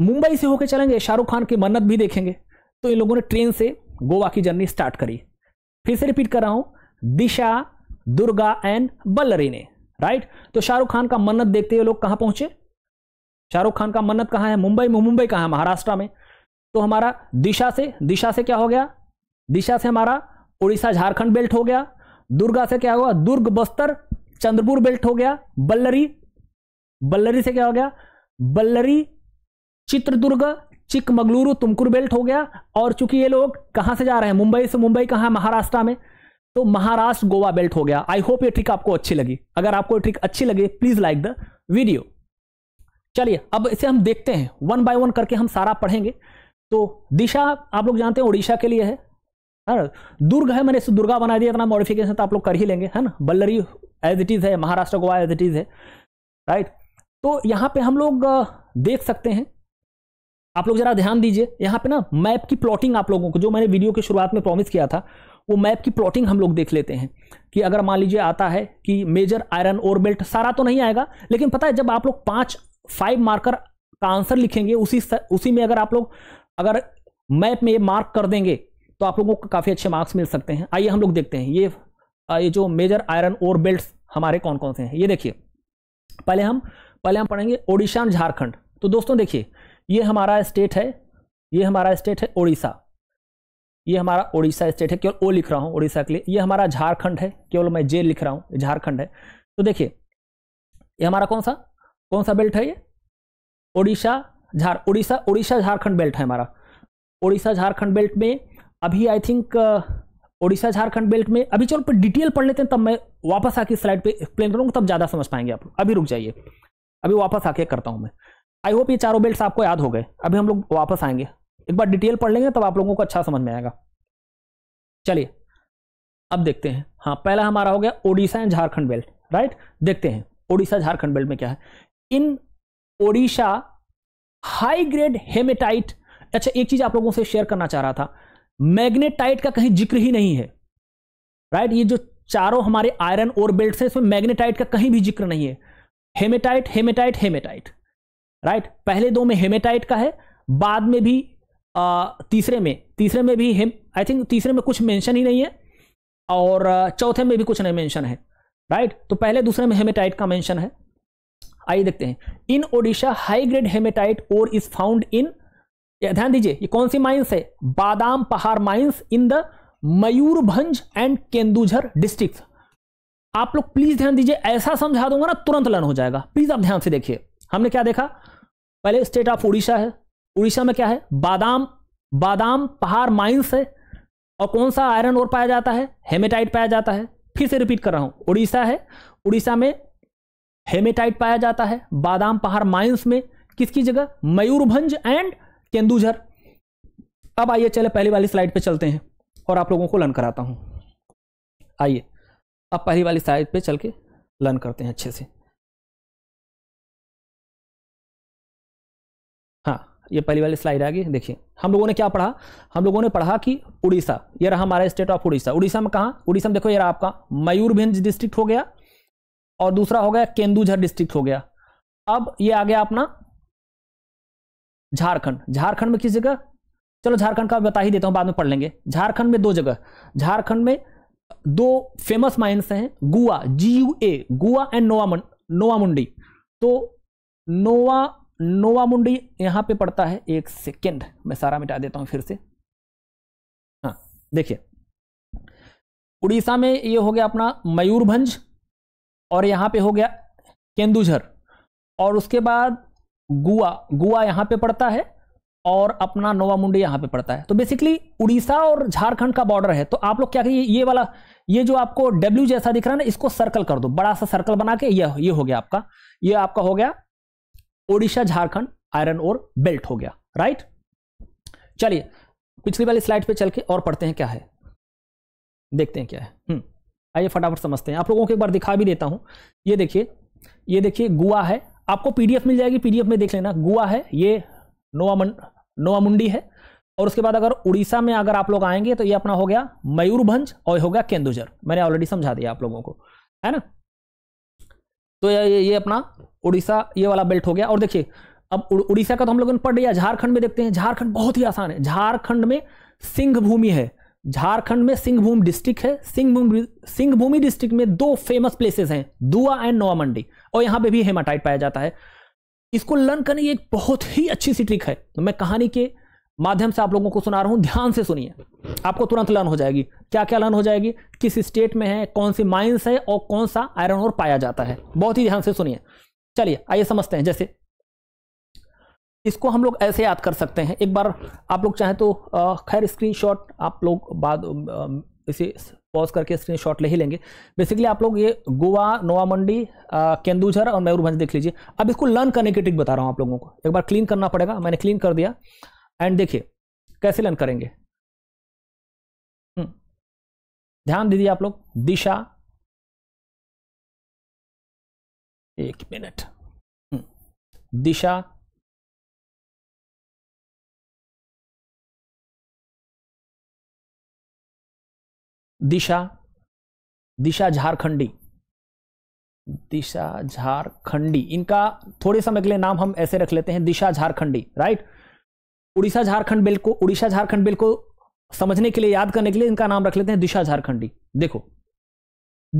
मुंबई से होकर चलेंगे शाहरुख खान की मन्नत भी देखेंगे तो इन लोगों ने ट्रेन से गोवा की जर्नी स्टार्ट करी फिर से रिपीट कर रहा हूँ दिशा दुर्गा एंड बल्लरी ने राइट तो शाहरुख खान का मन्नत देखते हुए लोग कहाँ पहुंचे शाहरुख खान का मन्नत कहाँ है मुंबई में मुंबई कहाँ है महाराष्ट्र में तो हमारा दिशा से दिशा से क्या हो गया दिशा से हमारा उड़ीसा झारखंड बेल्ट हो गया दुर्गा से क्या हुआ दुर्ग बस्तर चंद्रपुर बेल्ट हो गया बल्लरी बल्लरी से क्या हो गया बल्लरी चित्रदुर्ग चिकमगलुरु तुमकुर बेल्ट हो गया और चूंकि ये लोग कहां से जा रहे हैं मुंबई से मुंबई कहां है महाराष्ट्र में तो महाराष्ट्र गोवा बेल्ट हो गया आई होप ये ट्रिक आपको अच्छी लगी अगर आपको ट्रिक अच्छी लगी प्लीज लाइक द वीडियो चलिए अब इसे हम देखते हैं वन बाय वन करके हम सारा पढ़ेंगे तो दिशा आप लोग जानते हैं उड़ीसा के लिए है हाँ, दुर्ग है मैंने इसे दुर्गा बना दिया इतना मॉडिफिकेशन तो आप लोग कर ही लेंगे है ना बल्लरी एज इट इज़ है Maharashtra Goa as it is है राइट तो यहाँ पे हम लोग देख सकते हैं आप लोग जरा ध्यान दीजिए यहाँ पे ना मैप की प्लॉटिंग आप लोगों को जो मैंने वीडियो की शुरुआत में प्रॉमिस किया था वो मैप की प्लॉटिंग हम लोग देख लेते हैं कि अगर मान लीजिए आता है कि मेजर आयरन और बेल्ट सारा तो नहीं आएगा लेकिन पता है जब आप लोग पांच फाइव मार्कर का आंसर लिखेंगे उसी उसी में अगर आप लोग अगर मैप में ये मार्क कर देंगे तो आप लोगों को काफ़ी अच्छे मार्क्स मिल सकते हैं आइए हम लोग देखते हैं ये ये जो मेजर आयरन ओर बेल्ट हमारे कौन कौन से हैं ये देखिए पहले हम पहले हम पढ़ेंगे ओडिशा झारखंड तो दोस्तों देखिए ये हमारा स्टेट है ये हमारा स्टेट है ओडिशा ये हमारा ओडिशा स्टेट है केवल ओ लिख रहा हूँ ओडिशा के लिए ये हमारा झारखंड है केवल मैं जे लिख रहा हूँ झारखंड है तो देखिए ये हमारा कौन सा कौन सा बेल्ट है ये ओडिशा झार ओडिशा ओडिशा झारखंड बेल्ट है हमारा ओडिशा झारखंड बेल्ट में अभी I think uh, Odisha Jharkhand belt में अभी चलो पर डिटेल पढ़ लेते हैं तब मैं वापस आके स्लाइड पे एक्सप्लेन करूँगा तब ज़्यादा समझ पाएंगे आप लोग अभी रुक जाइए अभी वापस आके करता हूँ मैं आई होप ये चारों बेल्ट आपको याद हो गए अभी हम लोग वापस आएंगे एक बार डिटेल पढ़ लेंगे तब आप लोगों को अच्छा समझ में आएगा चलिए अब देखते हैं हाँ पहला हमारा हो गया Odisha and Jharkhand belt right देखते हैं ओडिशा झारखंड बेल्ट में क्या है in Odisha high grade haematite अच्छा एक चीज़ आप लोगों से शेयर करना चाह रहा था मैग्नेटाइट का कहीं जिक्र ही नहीं है राइट ये जो चारों हमारे आयरन और बेल्ट है इसमें मैग्नेटाइट का कहीं भी जिक्र नहीं है हेमेटाइट हेमेटाइट हेमेटाइट राइट पहले दो में हेमेटाइट का है बाद में भी आ, तीसरे में तीसरे में भी हेम आई थिंक तीसरे में कुछ मेंशन ही नहीं है और चौथे में भी कुछ नहीं मेंशन है राइट तो पहले दूसरे में हेमेटाइट का मेंशन है आइए देखते हैं in Odisha high grade haematite ore is found in ये ध्यान दीजिए ये कौन सी माइंस है Badampahar mines in the Mayurbhanj and Kendujhar district आप लोग प्लीज ध्यान दीजिए ऐसा समझा दूंगा ना तुरंत लर्न हो जाएगा प्लीज आप ध्यान से देखिए हमने क्या देखा पहले स्टेट ऑफ उड़ीसा है उड़ीसा में क्या है बादाम बादाम पहाड़ माइंस है और कौन सा आयरन और पाया जाता है हेमेटाइट पाया जाता है फिर से रिपीट कर रहा हूं उड़ीसा है उड़ीसा में हेमेटाइट पाया जाता है बादाम पहाड़ माइंस में किसकी जगह मयूरभंज एंड केंदुझर अब आइए चले पहली वाली स्लाइड पे चलते हैं और आप लोगों को लर्न कराता हूँ आइए अब पहली वाली स्लाइड पे चल के लर्न करते हैं अच्छे से हाँ ये पहली वाली स्लाइड आ गई देखिए हम लोगों ने क्या पढ़ा हम लोगों ने पढ़ा कि उड़ीसा ये रहा हमारा स्टेट ऑफ उड़ीसा उड़ीसा में कहाँ उड़ीसा में देखो ये रहा आपका मयूरभंज डिस्ट्रिक्ट हो गया और दूसरा हो गया केंदुझर डिस्ट्रिक्ट हो गया अब ये आ गया अपना झारखंड झारखंड में किस जगह चलो झारखंड का बता ही देता हूं बाद में पढ़ लेंगे झारखंड में दो जगह झारखंड में दो फेमस माइंस हैं गुआ जी यू ए गुआ एंड नोवा नोवामुंडी तो नोवा नोवामुंडी यहां पे पड़ता है एक सेकेंड मैं सारा मिटा देता हूं फिर से हाँ देखिए उड़ीसा में ये हो गया अपना मयूरभंज और यहां पे हो गया केंदुझर और उसके बाद गुआ गुआ यहाँ पे पड़ता है और अपना नोवा मुंडी यहाँ पे पड़ता है तो बेसिकली उड़ीसा और झारखंड का बॉर्डर है तो आप लोग क्या करिए ये वाला ये जो आपको डब्ल्यू जैसा दिख रहा है ना इसको सर्कल कर दो बड़ा सा सर्कल बना के ये ये हो गया आपका ये आपका हो गया Orissa Jharkhand iron ore belt हो गया राइट चलिए पिछली वाली स्लाइड पे चल के और पढ़ते हैं क्या है देखते हैं क्या है हम्म, आइए फटाफट समझते हैं आप लोगों को एक बार दिखा भी देता हूं ये देखिए ये देखिए गुआ है आपको पीडीएफ मिल जाएगी पीडीएफ में देख लेना गोवा है ये नोवा नोवामुंडी है और उसके बाद अगर उड़ीसा में अगर आप लोग आएंगे तो ये अपना हो गया मयूरभंज और हो गया केंदुझर मैंने ऑलरेडी समझा दिया आप लोगों को है ना तो ये ये अपना उड़ीसा ये वाला बेल्ट हो गया और देखिए अब उड़ीसा का तो हम लोगों ने पढ़ लिया झारखंड में देखते हैं झारखंड बहुत ही आसान है झारखंड में सिंह भूमि है झारखंड में सिंहभूम डिस्ट्रिक्ट है सिंहभूम सिंहभूमि डिस्ट्रिक्ट में दो फेमस प्लेसेस हैं दुआ एंड मंडी और यहां पे भी हेमाटाइट पाया जाता है इसको लर्न करने की एक बहुत ही अच्छी सी ट्रिक है तो मैं कहानी के माध्यम से आप लोगों को सुना रहा हूं ध्यान से सुनिए आपको तुरंत लर्न हो जाएगी क्या क्या लर्न हो जाएगी किस स्टेट में है कौन सी माइंस है और कौन सा आयरन और पाया जाता है बहुत ही ध्यान से सुनिए चलिए आइए समझते हैं जैसे इसको हम लोग ऐसे याद कर सकते हैं एक बार आप लोग चाहें तो खैर स्क्रीनशॉट आप लोग बाद इसे पॉज करके शॉट ले ही लेंगे बेसिकली आप लोग ये गोवा नोवा मंडी केंदूझर और मयूरभंज देख लीजिए अब इसको लर्न करने की ट्रिक बता रहा हूँ आप लोगों को एक बार क्लीन करना पड़ेगा मैंने क्लीन कर दिया एंड देखिए कैसे लर्न करेंगे हम्म। ध्यान दीजिए आप लोग दिशा एक मिनट हम्म। दिशा दिशा दिशा झारखंडी दिशा झारखंडी इनका थोड़े समय के लिए नाम हम ऐसे रख लेते हैं दिशा झारखंडी राइट उड़ीसा झारखंड बिल को उड़ीसा झारखंड बिल को समझने के लिए याद करने के लिए इनका नाम रख लेते हैं दिशा झारखंडी देखो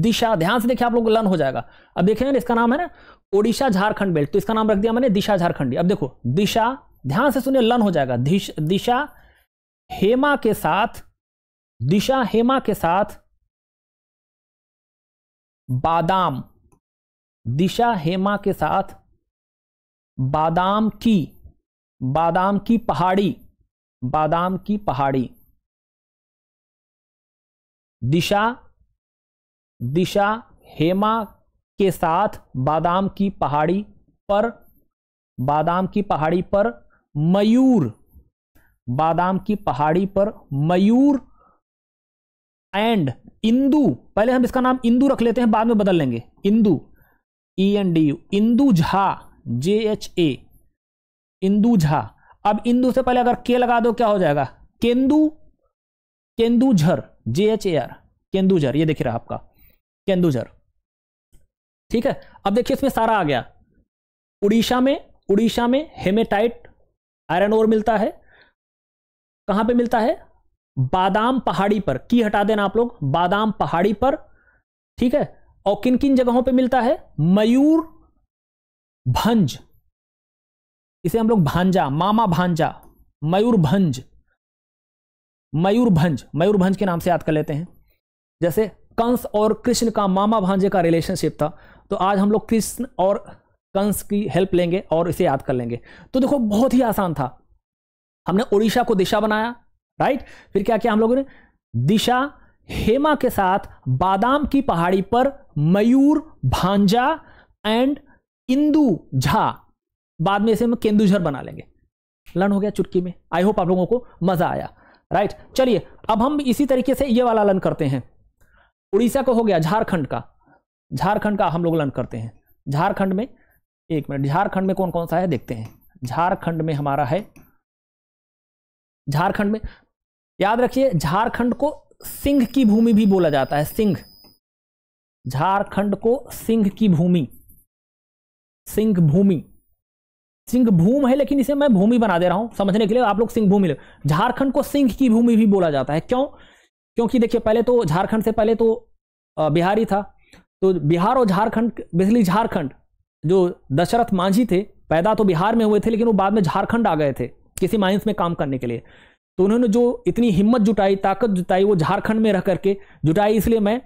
दिशा ध्यान से देखिए आप लोग लन हो जाएगा अब देखेंगे इसका नाम है ना ओडिशा झारखंड बेल्ट तो इसका नाम रख दिया मैंने दिशा झारखंडी अब देखो दिशा ध्यान से सुनिए लन हो जाएगा दिशा हेमा के साथ दिशा हेमा के साथ बादाम दिशा हेमा के साथ बादाम की बादाम की पहाड़ी बादाम की पहाड़ी दिशा दिशा हेमा के साथ बादाम की पहाड़ी पर बादाम की पहाड़ी पर मयूर बादाम की पहाड़ी पर मयूर एंड इंदु पहले हम इसका नाम इंदु रख लेते हैं बाद में बदल लेंगे Indu E N D U Indu Jha J H A Indu Jha अब इंदु से पहले अगर के लगा दो क्या हो जाएगा Kendu Kendujhar J H A R Kendujhar ये देखिए रहा आपका केंदुझर ठीक है अब देखिए इसमें सारा आ गया उड़ीसा में उड़ीसा में हेमेटाइट आयरन ओर मिलता है कहां पे मिलता है बादाम पहाड़ी पर की हटा देना आप लोग बादाम पहाड़ी पर ठीक है और किन किन जगहों पे मिलता है मयूर भंज इसे हम लोग भांजा मामा भांजा मयूर भंज मयूर भंज मयूर भंज के नाम से याद कर लेते हैं जैसे कंस और कृष्ण का मामा भांजे का रिलेशनशिप था तो आज हम लोग कृष्ण और कंस की हेल्प लेंगे और इसे याद कर लेंगे तो देखो बहुत ही आसान था हमने उड़ीसा को दिशा बनाया राइट फिर क्या किया हम लोगों ने दिशा हेमा के साथ बादाम की पहाड़ी पर मयूर भांजा एंड इंदु झा बाद में इसे हम केंदुझर बना लेंगे लन हो गया चुटकी में आई होप आप लोगों को मजा आया राइट चलिए अब हम इसी तरीके से ये वाला लन करते हैं उड़ीसा का हो गया झारखंड का झारखंड का हम लोग लन करते हैं झारखंड में एक मिनट झारखंड में कौन कौन सा है देखते हैं झारखंड में हमारा है झारखंड में याद रखिए झारखंड को सिंह की भूमि भी बोला जाता है सिंह झारखंड को सिंह की भूमि सिंह भूमि सिंह भूम है लेकिन इसे मैं भूमि बना दे रहा हूं समझने के लिए आप लोग सिंह भूमि झारखंड को सिंह की भूमि भी बोला जाता है क्यों क्योंकि देखिए पहले तो झारखंड से पहले तो बिहार ही था तो बिहार और झारखंड बेसिकली झारखंड जो दशरथ मांझी थे पैदा तो बिहार में हुए थे लेकिन वो बाद में झारखंड आ गए थे किसी माइंस में काम करने के लिए तो उन्होंने जो इतनी हिम्मत जुटाई ताकत जुटाई वो झारखंड में रह करके जुटाई इसलिए मैं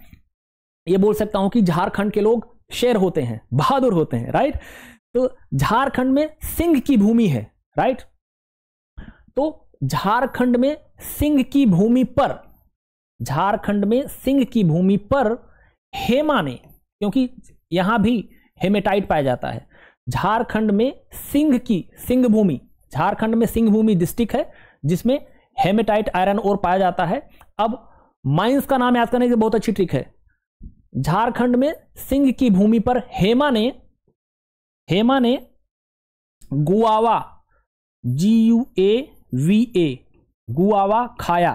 ये बोल सकता हूं कि झारखंड के लोग शेर होते हैं बहादुर होते हैं राइट तो झारखंड में सिंह की भूमि है राइट तो झारखंड में सिंह की भूमि पर झारखंड में सिंह की भूमि पर हेमा ने क्योंकि यहां भी हेमेटाइट पाया जाता है झारखंड में सिंह की सिंह भूमि झारखंड में सिंहभूमि डिस्ट्रिक्ट है जिसमें हेमेटाइट आयरन और पाया जाता है अब माइंस का नाम याद करने की बहुत अच्छी ट्रिक है झारखंड में सिंह की भूमि पर हेमा ने हेमा ने guava G U A V A guava खाया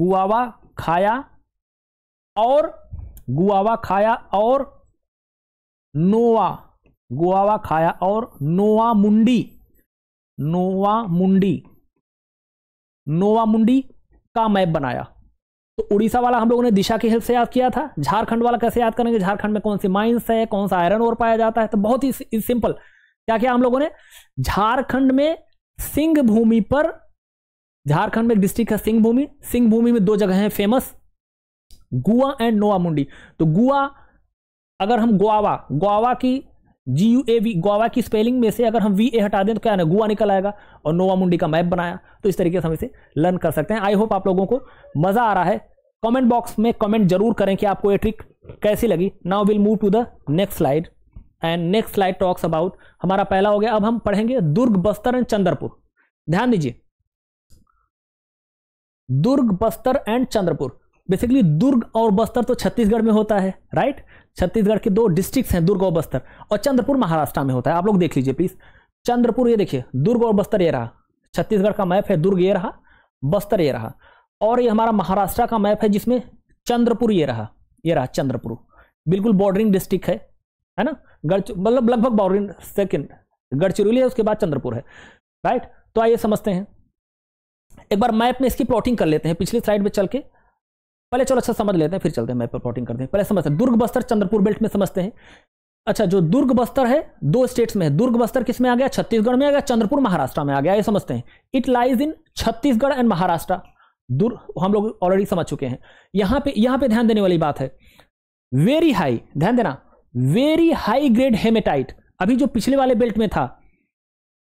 गुआवा खाया और गुआवा खाया और नोवा गुआवा खाया और नोआ मुंडी नोवा मुंडी नोवा मुंडी का मैप बनाया तो उड़ीसा वाला हम लोगों ने दिशा की हेल्प से याद किया था झारखंड वाला कैसे याद करेंगे झारखंड में कौन सी माइंस है कौन सा आयरन और पाया जाता है तो बहुत ही सिंपल क्या किया हम लोगों ने झारखंड में सिंह भूमि पर झारखंड में एक डिस्ट्रिक्ट है सिंह भूमि सिंह भूमि में दो जगह है फेमस गुआ एंड नोवा मुंडी तो गुआ अगर हम गोवा गोवा की G U A V Goa की स्पेलिंग में से अगर हम वी ए हटा दें तो क्या ना गोवा निकल आएगा और नोवा मुंडी का मैप बनाया तो इस तरीके से हम इसे लर्न कर सकते हैं आई होप आप लोगों को मज़ा आ रहा है कमेंट बॉक्स में कमेंट जरूर करें कि आपको ये ट्रिक कैसी लगी now will move to the next slide and next slide talks about हमारा पहला हो गया अब हम पढ़ेंगे दुर्ग बस्तर एंड चंद्रपुर ध्यान दीजिए दुर्ग बस्तर एंड चंद्रपुर बेसिकली दुर्ग और बस्तर तो छत्तीसगढ़ में होता है राइट right? छत्तीसगढ़ के दो डिस्ट्रिक्ट हैं दुर्ग और बस्तर और चंद्रपुर महाराष्ट्र में होता है आप लोग देख लीजिए प्लीज चंद्रपुर ये देखिए दुर्ग और बस्तर ये रहा छत्तीसगढ़ का मैप है दुर्ग ये रहा बस्तर ये रहा और ये हमारा महाराष्ट्र का मैप है जिसमें चंद्रपुर ये रहा ये रहा चंद्रपुर बिल्कुल बॉर्डरिंग डिस्ट्रिक्ट है है ना गढ़ मतलब लगभग बॉर्डरिंग सेकेंड गढ़चिरौली है उसके बाद चंद्रपुर है राइट तो आइए समझते हैं एक बार मैप में इसकी प्लॉटिंग कर लेते हैं पिछली साइड में चल के पहले चलो अच्छा समझ लेते हैं फिर चलते हैं मैप पर प्लॉटिंग करते हैं पहले समझते हैं दुर्ग बस्तर चंद्रपुर बेल्ट में समझते हैं अच्छा जो दुर्ग बस्तर है दो स्टेट्स में है दुर्ग बस्तर किस में आ गया छत्तीसगढ़ में आ गया चंद्रपुर महाराष्ट्र में आ गया ये समझते हैं it lies in Chhattisgarh and Maharashtra Durg हम लोग ऑलरेडी समझ चुके हैं यहाँ पे यहाँ पे ध्यान देने वाली बात है वेरी हाई ध्यान देना वेरी हाई ग्रेड हेमेटाइट अभी जो पिछले वाले बेल्ट में था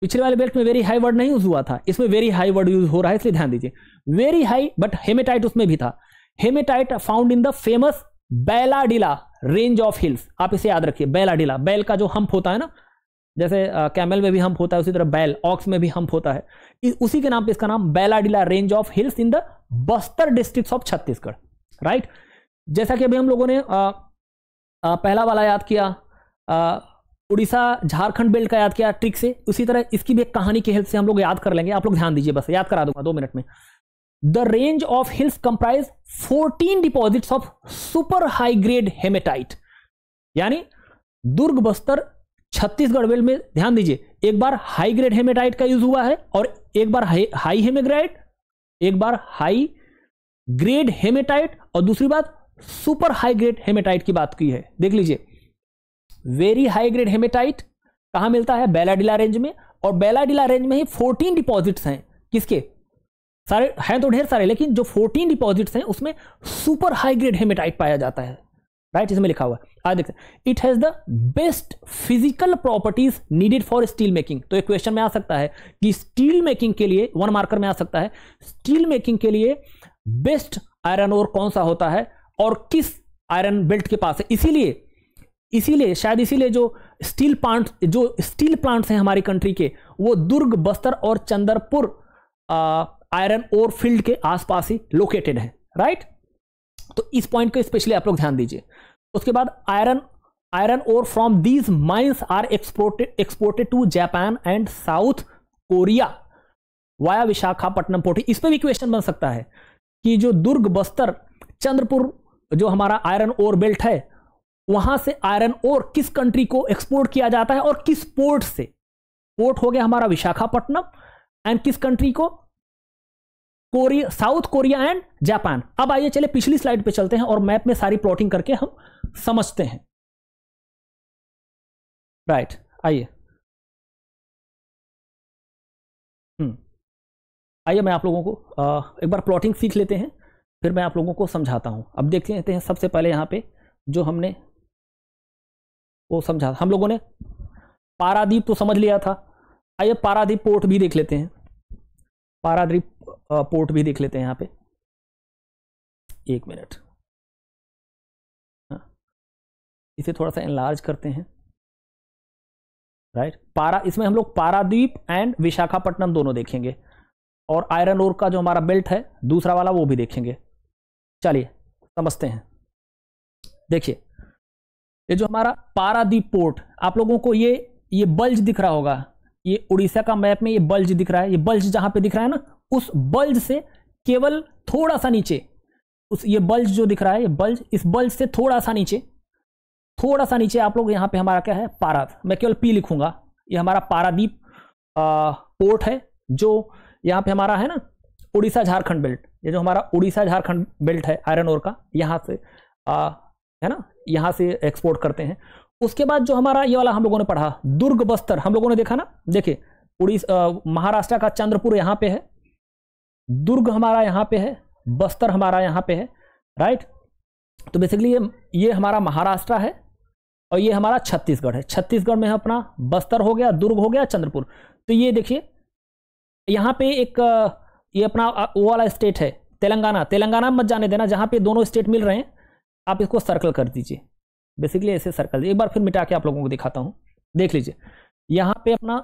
पिछले वाले बेल्ट में वेरी हाई वर्ड नहीं यूज हुआ था इसमें वेरी हाई वर्ड यूज हो रहा है इसलिए ध्यान दीजिए वेरी हाई बट हेमेटाइट उसमें भी था haematite found in the famous Bailadila range of hills आप इसे याद रखिए बैलाडिला बैल का जो हम्प होता है ना जैसे कैमल में भी हम्प होता है उसी तरह बैल ऑक्स में भी हम्प होता है उसी के नाम पे इसका नाम Bailadila range of hills in the Bastar district of Chhattisgarh right जैसा कि अभी हम लोगों ने आ, आ, पहला वाला याद किया उड़ीसा झारखंड बेल्ट का याद किया ट्रिक से उसी तरह इसकी भी एक कहानी की हेल्प से हम लोग याद कर लेंगे आप लोग ध्यान दीजिए बस याद करा दूंगा दो मिनट में the range of hills comprise 14 deposits of super high grade haematite यानी दुर्ग बस्तर छत्तीसगढ़ वेल में ध्यान दीजिए एक बार हाई ग्रेड हेमेटाइट का यूज हुआ है और एक बार हाई हेमेग्राइट एक बार हाई ग्रेड हेमेटाइट और दूसरी बात सुपर हाई ग्रेड हेमेटाइट की बात की है देख लीजिए वेरी हाई ग्रेड हेमेटाइट कहा मिलता है बेलाडिला रेंज में और बेलाडिला रेंज में ही 14 डिपॉजिट्स हैं किसके सारे हैं तो ढेर सारे लेकिन जो 14 डिपॉजिट्स हैं उसमें सुपर हाई ग्रेड हेमेटाइट पाया जाता है राइट इसमें लिखा हुआ है आज देखते it has the best physical properties needed for steel making तो एक क्वेश्चन में आ सकता है कि स्टील मेकिंग के लिए वन मार्कर में आ सकता है स्टील मेकिंग के लिए बेस्ट आयरन और कौन सा होता है और किस आयरन बेल्ट के पास है इसीलिए इसीलिए शायद इसीलिए जो स्टील प्लांट जो स्टील प्लांट्स हैं हमारी कंट्री के वो दुर्ग बस्तर और चंद्रपुर आयरन और फील्ड के आसपास ही लोकेटेड है राइट तो इस पॉइंट को स्पेशली आप लोग ध्यान दीजिए उसके बाद iron iron ore from these mines are exported exported to Japan and South Korea via Visakhapatnam port इस पर भी क्वेश्चन बन सकता है कि जो दुर्ग बस्तर चंद्रपुर जो हमारा आयरन और बेल्ट है वहां से आयरन और किस कंट्री को एक्सपोर्ट किया जाता है और किस पोर्ट से पोर्ट हो गया हमारा विशाखापट्टनम एंड किस कंट्री को Korea South Korea and Japan अब आइए चले पिछली स्लाइड पे चलते हैं और मैप में सारी प्लॉटिंग करके हम समझते हैं राइट right, आइए हम्म, आइए मैं आप लोगों को आ, एक बार प्लॉटिंग सीख लेते हैं फिर मैं आप लोगों को समझाता हूं अब देख लेते हैं सबसे पहले यहां पे जो हमने वो समझा हम लोगों ने पारादीप तो समझ लिया था आइए पारादीप पोर्ट भी देख लेते हैं पारादीप पोर्ट भी देख लेते हैं यहाँ पे एक मिनट हाँ। इसे थोड़ा सा एनलार्ज करते हैं राइट पारा इसमें हम लोग पारादीप एंड विशाखापट्टनम दोनों देखेंगे और आयरन ओर का जो हमारा बेल्ट है दूसरा वाला वो भी देखेंगे चलिए समझते हैं देखिए ये जो हमारा पारादीप पोर्ट आप लोगों को ये ये बल्ज दिख रहा होगा ये उड़ीसा का मैप में ये बल्ज दिख रहा है ये बल्ज जहां पे दिख रहा है ना उस बल्ज से केवल थोड़ा सा नीचे उस ये बल्ज जो दिख रहा है ये बल्ज इस बल्ज से थोड़ा सा नीचे थोड़ा सा नीचे आप लोग यहाँ पे हमारा क्या है पारा मैं केवल पी लिखूंगा ये हमारा पारादीप पोर्ट है जो यहाँ पे हमारा है ना उड़ीसा झारखंड बेल्ट ये जो हमारा उड़ीसा झारखंड बेल्ट है आयरन ओर का यहाँ से आ, है ना यहाँ से एक्सपोर्ट करते हैं उसके बाद जो हमारा ये वाला हम लोगों ने पढ़ा दुर्ग बस्तर हम लोगों ने देखा ना देखिए उड़ीसा महाराष्ट्र का चंद्रपुर यहाँ पे है दुर्ग हमारा यहाँ पे है बस्तर हमारा यहाँ पे है राइट तो बेसिकली ये ये हमारा महाराष्ट्र है और ये हमारा छत्तीसगढ़ है छत्तीसगढ़ में अपना बस्तर हो गया दुर्ग हो गया चंद्रपुर तो ये देखिए यहाँ पे एक ये अपना वो वाला स्टेट है तेलंगाना तेलंगाना मत जाने देना जहाँ पे दोनों स्टेट मिल रहे हैं आप इसको सर्कल कर दीजिए बेसिकली ऐसे सर्कल एक बार फिर मिटा के आप लोगों को दिखाता हूँ देख लीजिए यहाँ पे अपना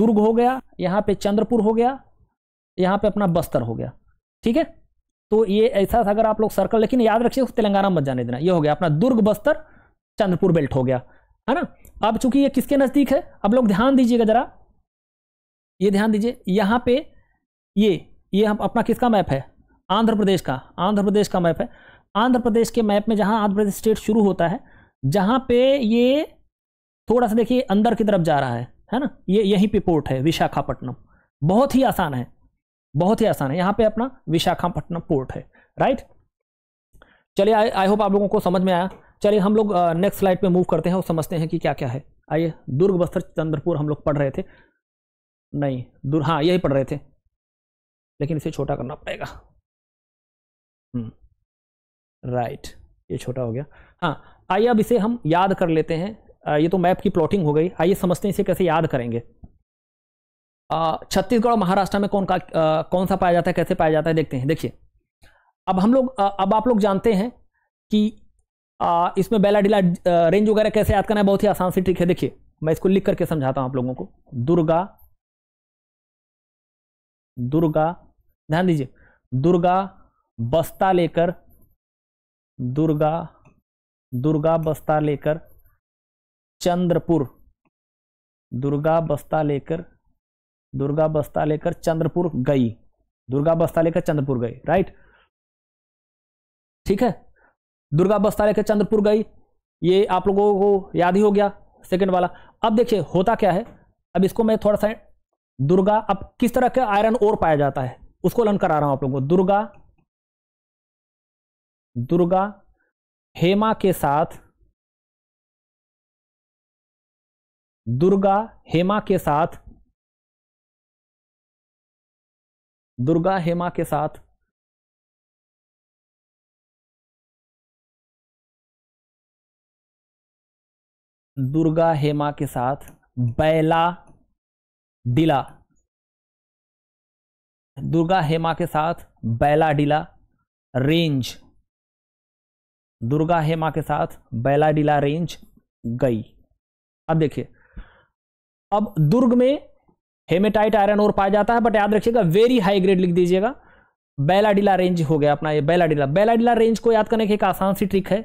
दुर्ग हो गया यहाँ पे चंद्रपुर हो गया यहाँ पे अपना बस्तर हो गया ठीक है तो ये ऐसा अगर आप लोग सर्कल लेकिन याद रखिए तेलंगाना मत जाने देना ये हो गया अपना दुर्ग बस्तर चंद्रपुर बेल्ट हो गया है ना अब चूंकि ये किसके नज़दीक है आप लोग ध्यान दीजिएगा जरा ये ध्यान दीजिए यहाँ पे ये ये हम अपना किसका मैप है आंध्र प्रदेश का आंध्र प्रदेश का मैप है आंध्र प्रदेश के मैप में जहाँ आंध्र प्रदेश स्टेट शुरू होता है जहां पे ये थोड़ा सा देखिए अंदर की तरफ जा रहा है है ना ये यहीं पे पोर्ट है विशाखापट्टनम बहुत ही आसान है बहुत ही आसान है यहाँ पे अपना विशाखापट्टनम पोर्ट है राइट चलिए आई होप आप लोगों को समझ में आया चलिए हम लोग नेक्स्ट स्लाइड पे मूव करते हैं और समझते हैं कि क्या क्या है आइए दुर्ग बस्तर चंद्रपुर हम लोग पढ़ रहे थे नहीं दुर्ग हाँ यही पढ़ रहे थे लेकिन इसे छोटा करना पड़ेगा राइट हम्म, ये छोटा हो गया हाँ आइए अब इसे हम याद कर लेते हैं ये तो मैप की प्लॉटिंग हो गई आइए समझते हैं इसे कैसे याद करेंगे छत्तीसगढ़ और महाराष्ट्र में कौन का आ, कौन सा पाया जाता है कैसे पाया जाता है देखते हैं देखिए अब हम लोग अब आप लोग जानते हैं कि आ, इसमें बेला डीला रेंज वगैरह कैसे याद करना है बहुत ही आसान सी ट्रिक है देखिए मैं इसको लिख करके समझाता हूँ आप लोगों को दुर्गा दुर्गा ध्यान दीजिए दुर्गा बस्ता लेकर दुर्गा दुर्गा बस्ता लेकर चंद्रपुर दुर्गा बस्ता लेकर दुर्गा बस्ता लेकर चंद्रपुर गई दुर्गा बस्ता लेकर चंद्रपुर गई राइट ठीक है दुर्गा बस्ता लेकर चंद्रपुर गई ये आप लोगों को याद ही हो गया सेकंड वाला अब देखिए होता क्या है अब इसको मैं थोड़ा सा दुर्गा अब किस तरह का आयरन और पाया जाता है उसको लर्न करा रहा हूं आप लोगों को दुर्गा दुर्गा हेमा के साथ दुर्गा हेमा के साथ दुर्गा हेमा के साथ दुर्गा हेमा के साथ बैला डीला दुर्गा हेमा के साथ बैला डीला रेंज दुर्गा हेमा के साथ बैलाडीला रेंज गई अब देखिए अब दुर्ग में हेमेटाइट आयरन और पाया जाता है बट याद रखिएगा वेरी हाई ग्रेड लिख दीजिएगा बैलाडीला रेंज हो गया अपना ये बैलाडीला बैलाडीला रेंज को याद करने की एक आसान सी ट्रिक है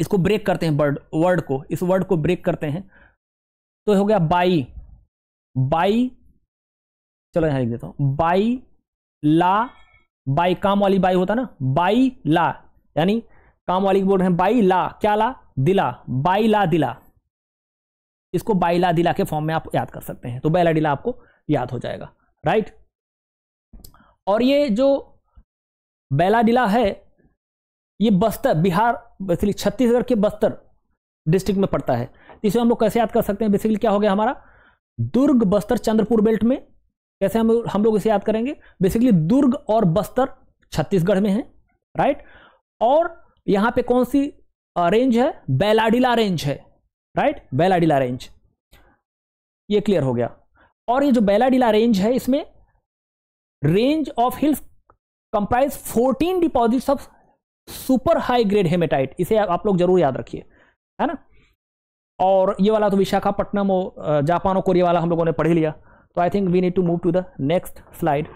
इसको ब्रेक करते हैं वर्ड वर्ड को इस वर्ड को ब्रेक करते हैं तो हो गया बाई बाई चलो यहां लिख देता हूं बाई ला बाई काम वाली बाई होता ना बाई ला यानी काम वाली की बोल रहे हैं बाई ला क्या ला दिला बाई ला दिला इसको ला दिला के फॉर्म में आप याद कर सकते हैं तो ला दिला आपको याद हो जाएगा राइट और ये जो बैला डिला है ये बस्तर बिहार बेसिकली छत्तीसगढ़ के बस्तर डिस्ट्रिक्ट में पड़ता है इसे हम लोग कैसे याद कर सकते हैं बेसिकली क्या हो गया हमारा दुर्ग बस्तर चंद्रपुर बेल्ट में कैसे हम हम लोग इसे याद करेंगे बेसिकली दुर्ग और बस्तर छत्तीसगढ़ में है राइट और यहां पे कौन सी रेंज है बेलाडिला रेंज है राइट बेलाडिला रेंज ये क्लियर हो गया और ये जो बेलाडिला रेंज है इसमें range of hills comprise 14 deposits of super high grade haematite इसे आप लोग जरूर याद रखिए है ना और ये वाला तो विशाखापट्टनम और जापान और कोरिया वाला हम लोगों ने पढ़ ही लिया तो I think we need to move to the next slide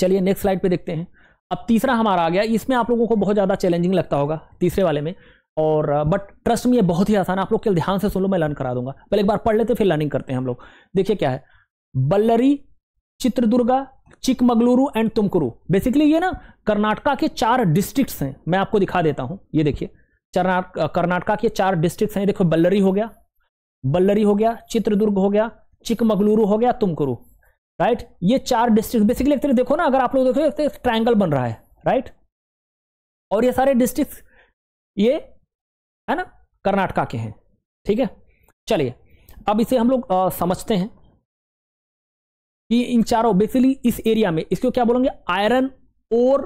चलिए नेक्स्ट स्लाइड पे देखते हैं अब तीसरा हमारा आ गया इसमें आप लोगों को बहुत ज़्यादा चैलेंजिंग लगता होगा तीसरे वाले में और बट ट्रस्ट में ये बहुत ही आसान है आप लोग केवल ध्यान से सुन लो मैं लर्न करा दूंगा पहले एक बार पढ़ लेते फिर लर्निंग करते हैं हम लोग देखिए क्या है बल्लरी चित्रदुर्गा चिकमगलुरु एंड तुमकुरु बेसिकली ये ना कर्नाटका के चार डिस्ट्रिक्ट्स हैं मैं आपको दिखा देता हूँ ये देखिए कर्नाटका के चार डिस्ट्रिक्ट्स हैं देखो बल्लरी हो गया बल्लरी हो गया चित्रदुर्ग हो गया चिकमगलुरु हो गया तुमकुरु राइट ये चार डिस्ट्रिक्ट बेसिकली एक तरह देखो ना अगर आप लोग देखो एक ट्राइंगल बन रहा है राइट और ये सारे डिस्ट्रिक्ट ये है ना कर्नाटका के हैं ठीक है चलिए अब इसे हम लोग आ, समझते हैं कि इन चारों बेसिकली इस एरिया में इसको क्या बोलेंगे आयरन और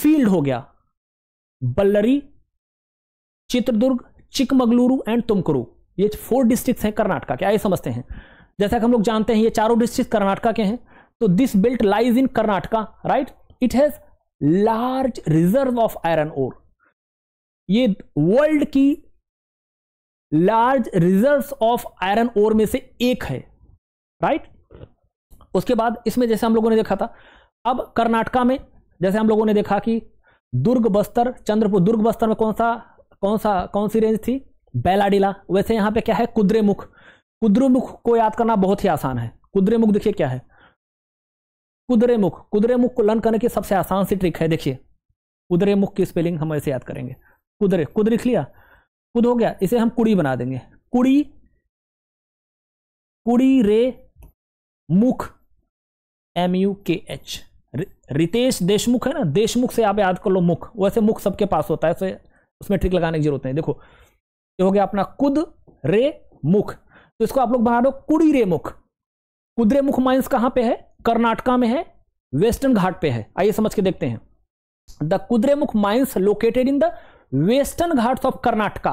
फील्ड हो गया बल्लरी चित्रदुर्ग चिकमगलुरु एंड तुमकुरु ये फोर डिस्ट्रिक्ट्स हैं कर्नाटका क्या ये समझते हैं जैसा कि हम लोग जानते हैं ये चारों डिस्ट्रिक्ट कर्नाटका के हैं तो this belt lies in Karnataka right it has large reserve of iron ore ये वर्ल्ड की large reserve of iron ore में से एक है राइट उसके बाद इसमें जैसे हम लोगों ने देखा था अब कर्नाटका में जैसे हम लोगों ने देखा कि दुर्ग बस्तर चंद्रपुर दुर्ग बस्तर में कौन सा कौन सा कौन सी रेंज थी बेलाडिला वैसे यहां पे क्या है कुद्रेमुख कुद्रमुख को याद करना बहुत ही आसान है कुद्रेमुख देखिए क्या है कुद्रेमुख कुद्रेमुख को लर्न करने की सबसे आसान सी ट्रिक है देखिए कुद्रेमुख की स्पेलिंग हम ऐसे याद करेंगे कुदरे कुद लिख लिया कुद हो गया इसे हम कुड़ी बना देंगे कुड़ी कुड़ी रे मुख M U K H Ritesh Deshmukh है ना देशमुख से आप याद कर लो मुख वैसे मुख सबके पास होता है उसमें ट्रिक लगाने की जरूरत नहीं देखो ये हो गया अपना कुद रे मुख तो इसको आप लोग बना दो कुड़ीरेमुख कुद्रेमुख माइंस कहां पे है कर्नाटका में है वेस्टर्न घाट पे है आइए समझ के देखते हैं the Kudremukh mines located in the western Ghats of Karnataka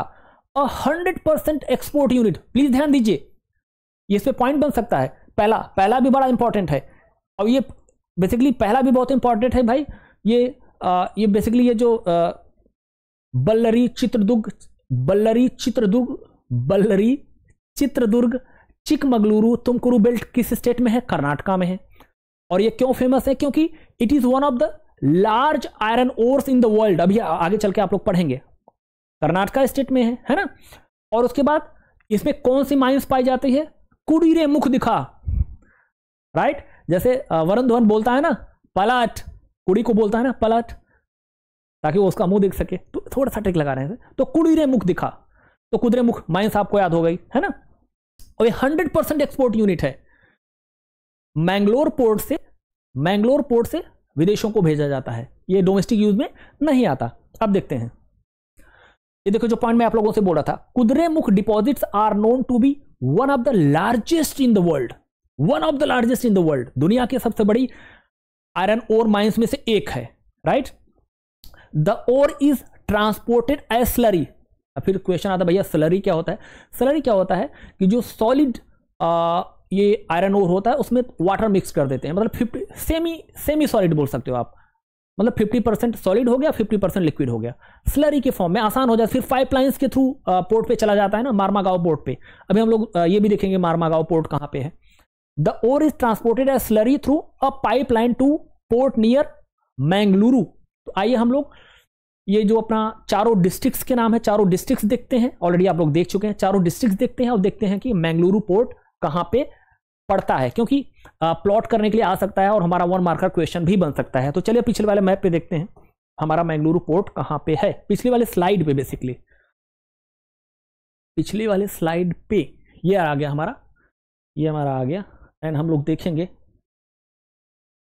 a hundred percent export unit please ध्यान दीजिए इस पे पॉइंट बन सकता है पहला पहला भी बड़ा इंपॉर्टेंट है और ये बेसिकली पहला भी बहुत इंपॉर्टेंट है भाई ये आ, ये बेसिकली ये जो आ, बल्लरी चित्रदुर्ग बल्लरी चित्रदुर्ग बल्लरी चित्रदुर्ग चिकमगलुरु तुमकुरु बेल्ट किस स्टेट में है कर्नाटका में है और ये क्यों फेमस है क्योंकि it is one of the large iron ores in the world अभी आगे चल के आप लोग पढ़ेंगे कर्नाटका स्टेट में है है ना और उसके बाद इसमें कौन सी माइंस पाई जाती है कुड़ीरे मुख दिखा राइट जैसे वरुण धवन बोलता है ना पलाट कुड़ी को बोलता है ना पलाट ताकि वो उसका मुंह देख सके तो थोड़ा सा टेक लगा रहे हैं तो कुड़ीरे मुख दिखा तो कुदरे मुख माइंस आपको याद हो गई है ना और ये हंड्रेड परसेंट एक्सपोर्ट यूनिट है मैंगलोर पोर्ट से मैंगलोर पोर्ट से विदेशों को भेजा जाता है ये डोमेस्टिक यूज में नहीं आता अब देखते हैं ये देखो जो पॉइंट मैं आप लोगों से बोल रहा था Kudremukh deposits are known to be one of the largest in the world one of the largest in the world दुनिया की सबसे बड़ी आयरन ओर माइंस में से एक है right the ore is transported as slurry फिर क्वेश्चन आता है भैया सलरी क्या होता है सलरी क्या होता है कि जो सॉलिड ये आयरन ओर होता है उसमें वाटर मिक्स कर देते हैं मतलब फिफ्टी सेमी सेमी सॉलिड बोल सकते हो आप मतलब 50 परसेंट सॉलिड हो गया 50 परसेंट लिक्विड हो गया स्लरी के फॉर्म में आसान हो जाए फिर पाइप लाइन्स के थ्रू पोर्ट पे चला जाता है ना मारमा गाँव पोर्ट पे अभी हम लोग ये भी देखेंगे मारमा गाँव पोर्ट कहाँ पे है the ore is transported as slurry through a pipeline to port near Mangaluru तो आइए हम लोग ये जो अपना चारों डिस्ट्रिक्ट्स के नाम है चारों डिस्ट्रिक्ट्स देखते हैं ऑलरेडी आप लोग देख चुके हैं चारों डिस्ट्रिक्ट्स देखते हैं और देखते हैं कि मैंगलुरु पोर्ट कहाँ पे पड़ता है क्योंकि प्लॉट करने के लिए आ सकता है और हमारा वन मार्कर क्वेश्चन भी बन सकता है तो चलिए पिछले वाले मैप पे देखते हैं हमारा मैंगलुरु पोर्ट कहाँ पे है पिछले वाले स्लाइड पे बेसिकली पिछले वाले स्लाइड पे ये आ गया हमारा ये हमारा आ गया एंड हम लोग देखेंगे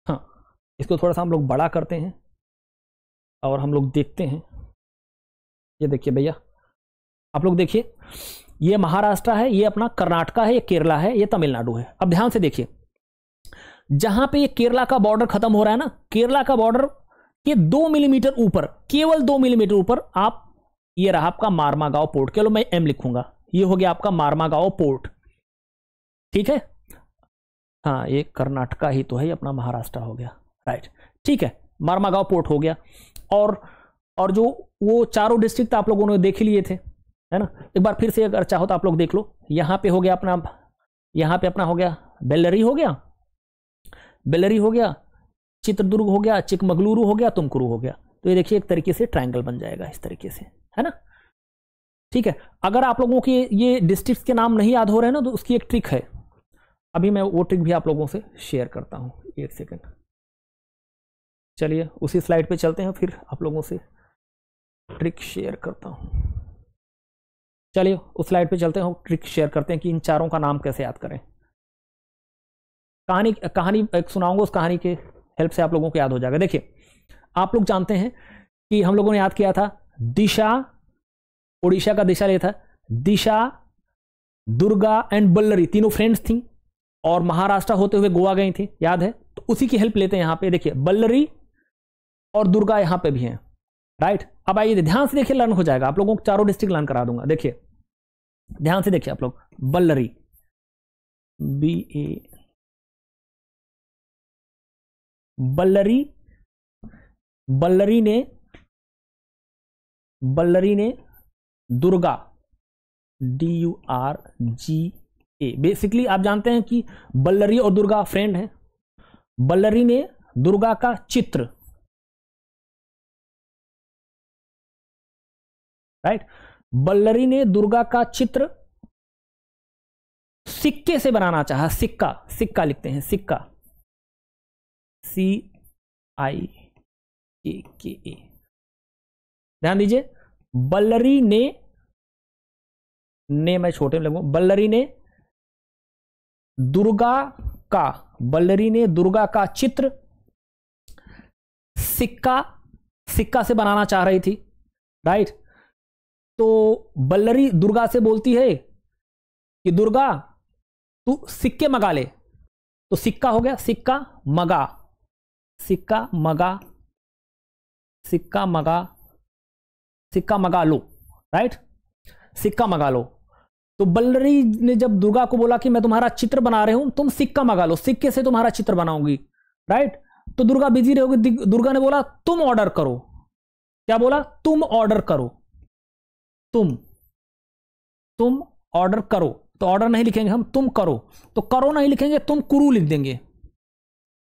हाँ इसको थोड़ा सा हम लोग बड़ा करते हैं और हम लोग देखते हैं ये देखिए भैया आप लोग देखिए ये महाराष्ट्र है ये अपना कर्नाटका है ये केरला है ये तमिलनाडु है अब ध्यान से देखिए जहां पे ये केरला का बॉर्डर खत्म हो रहा है ना केरला का बॉर्डर के दो मिलीमीटर ऊपर केवल दो मिलीमीटर ऊपर आप ये रहा आपका मारमा गांव पोर्ट चलो मैं एम लिखूंगा ये हो गया आपका मारमा गांव पोर्ट ठीक है हाँ ये कर्नाटका ही तो है ये अपना महाराष्ट्र हो गया राइट ठीक है मारमागांव पोर्ट हो गया और और जो वो चारों डिस्ट्रिक्ट आप लोगों ने देख लिए थे है ना एक बार फिर से अगर चाहो तो आप लोग देख लो यहाँ पे हो गया अपना यहाँ पे अपना हो गया बेलरी हो गया बेलरी हो गया चित्रदुर्ग हो गया चिकमगलुरु हो गया तुमकुरु हो गया तो ये देखिए एक तरीके से ट्रायंगल बन जाएगा इस तरीके से है ना ठीक है अगर आप लोगों के ये डिस्ट्रिक्ट के नाम नहीं याद हो रहे हैं ना तो उसकी एक ट्रिक है अभी मैं वो ट्रिक भी आप लोगों से शेयर करता हूँ एक सेकेंड चलिए उसी स्लाइड पे चलते हैं फिर आप लोगों से ट्रिक शेयर करता हूँ चलिए उस स्लाइड पे चलते हैं ट्रिक शेयर करते हैं कि इन चारों का नाम कैसे याद करें कहानी कहानी एक सुनाऊंगा उस कहानी के हेल्प से आप लोगों को याद हो जाएगा देखिए आप लोग जानते हैं कि हम लोगों ने याद किया था दिशा उड़ीसा का दिशा लिया था दिशा दुर्गा एंड बल्लरी तीनों फ्रेंड्स थी और महाराष्ट्र होते हुए गोवा गई थी याद है तो उसी की हेल्प लेते हैं यहां पे देखिए बल्लरी और दुर्गा यहां पे भी हैं राइट अब आइए ध्यान से देखिए लर्न हो जाएगा आप लोगों को चारों डिस्ट्रिक्ट लर्न करा दूंगा देखिए ध्यान से देखिए आप लोग बल्लरी बी ए बल्लरी बल्लरी ने बल्लरी ने Durga D U R G A basically आप जानते हैं कि बल्लरी और दुर्गा फ्रेंड हैं बल्लरी ने दुर्गा का चित्र राइट बल्लरी ने दुर्गा का चित्र सिक्के से बनाना चाहा सिक्का सिक्का लिखते हैं सिक्का सी आई ए के ए ध्यान दीजिए बल्लरी ने ने मैं छोटे में लगू बल्लरी ने दुर्गा का बल्लरी ने दुर्गा का चित्र सिक्का सिक्का से बनाना चाह रही थी राइट तो बल्लरी दुर्गा से बोलती है कि दुर्गा तू सिक्के मगा ले तो सिक्का हो गया सिक्का मगा सिक्का मगा सिक्का मगा सिक्का मगा लो राइट सिक्का मगा लो तो बल्लरी ने जब दुर्गा को बोला कि मैं तुम्हारा चित्र बना रहे हूं तुम सिक्का मगा लो सिक्के से तुम्हारा चित्र बनाऊंगी राइट तो दुर्गा बिजी रहोगी दुर्गा ने बोला तुम ऑर्डर करो क्या बोला तुम ऑर्डर करो तुम तुम ऑर्डर करो तो ऑर्डर नहीं लिखेंगे हम तुम करो तो करो नहीं लिखेंगे तुम कुरु लिख देंगे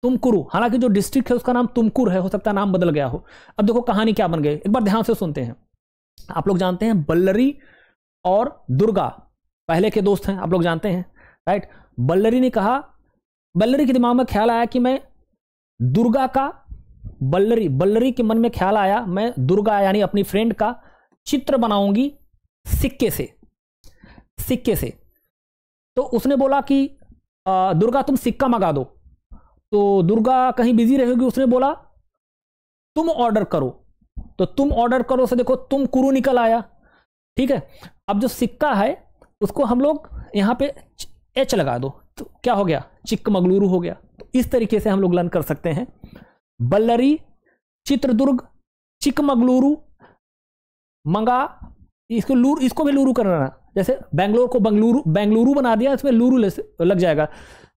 तुमकुरु हालांकि जो डिस्ट्रिक्ट है उसका नाम तुमकुर है हो सकता है नाम बदल गया हो अब देखो कहानी क्या बन गई एक बार ध्यान से सुनते हैं आप लोग जानते हैं बल्लरी और दुर्गा पहले के दोस्त हैं आप लोग जानते हैं राइट बल्लरी ने कहा बल्लरी के दिमाग में ख्याल आया कि मैं दुर्गा का बल्लरी बल्लरी के मन में ख्याल आया मैं दुर्गा यानी अपनी फ्रेंड का चित्र बनाऊंगी सिक्के से सिक्के से तो उसने बोला कि दुर्गा तुम सिक्का मंगा दो तो दुर्गा कहीं बिजी रहेगी उसने बोला तुम ऑर्डर करो तो तुम ऑर्डर करो से देखो तुम कुरु निकल आया ठीक है अब जो सिक्का है उसको हम लोग यहाँ पे एच लगा दो तो क्या हो गया चिक्कमगलुरु हो गया तो इस तरीके से हम लोग लर्न कर सकते हैं बल्लरी चित्रदुर्ग चिकमगलुरु मंगा इसको लूर इसको भी लूरू करना जैसे बेंगलोर को बंगलुरु बेंगलुरु बना दिया इसमें लूरू लग जाएगा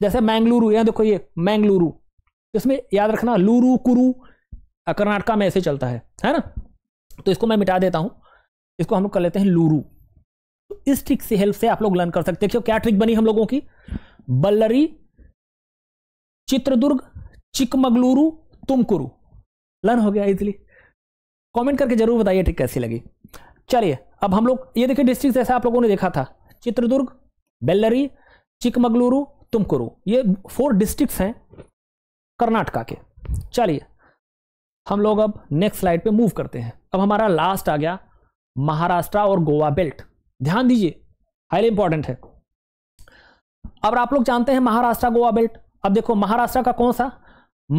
जैसे मैंगलुरु यहाँ देखो ये मैंगलुरु इसमें याद रखना लूरू कुरु कर्नाटका में ऐसे चलता है है ना तो इसको मैं मिटा देता हूँ इसको हम लोग कर लेते हैं लूरू तो इस ट्रिक से हेल्प से आप लोग लर्न कर सकते हैं क्या ट्रिक बनी हम लोगों की बल्लरी चित्रदुर्ग चिकमगलुरु तुमकुरु लर्न हो गया इजली कमेंट करके जरूर बताइए ट्रिक कैसी लगी चलिए अब हम लोग ये देखिए डिस्ट्रिक्ट जैसे आप लोगों ने देखा था चित्रदुर्ग बेल्लरी चिकमगलुरु तुमकुरु ये फोर डिस्ट्रिक्ट्स हैं कर्नाटका के चलिए हम लोग अब नेक्स्ट स्लाइड पे मूव करते हैं अब हमारा लास्ट आ गया महाराष्ट्र और गोवा बेल्ट ध्यान दीजिए हाईली इंपॉर्टेंट है अब आप लोग जानते हैं महाराष्ट्र गोवा बेल्ट अब देखो महाराष्ट्र का कौन सा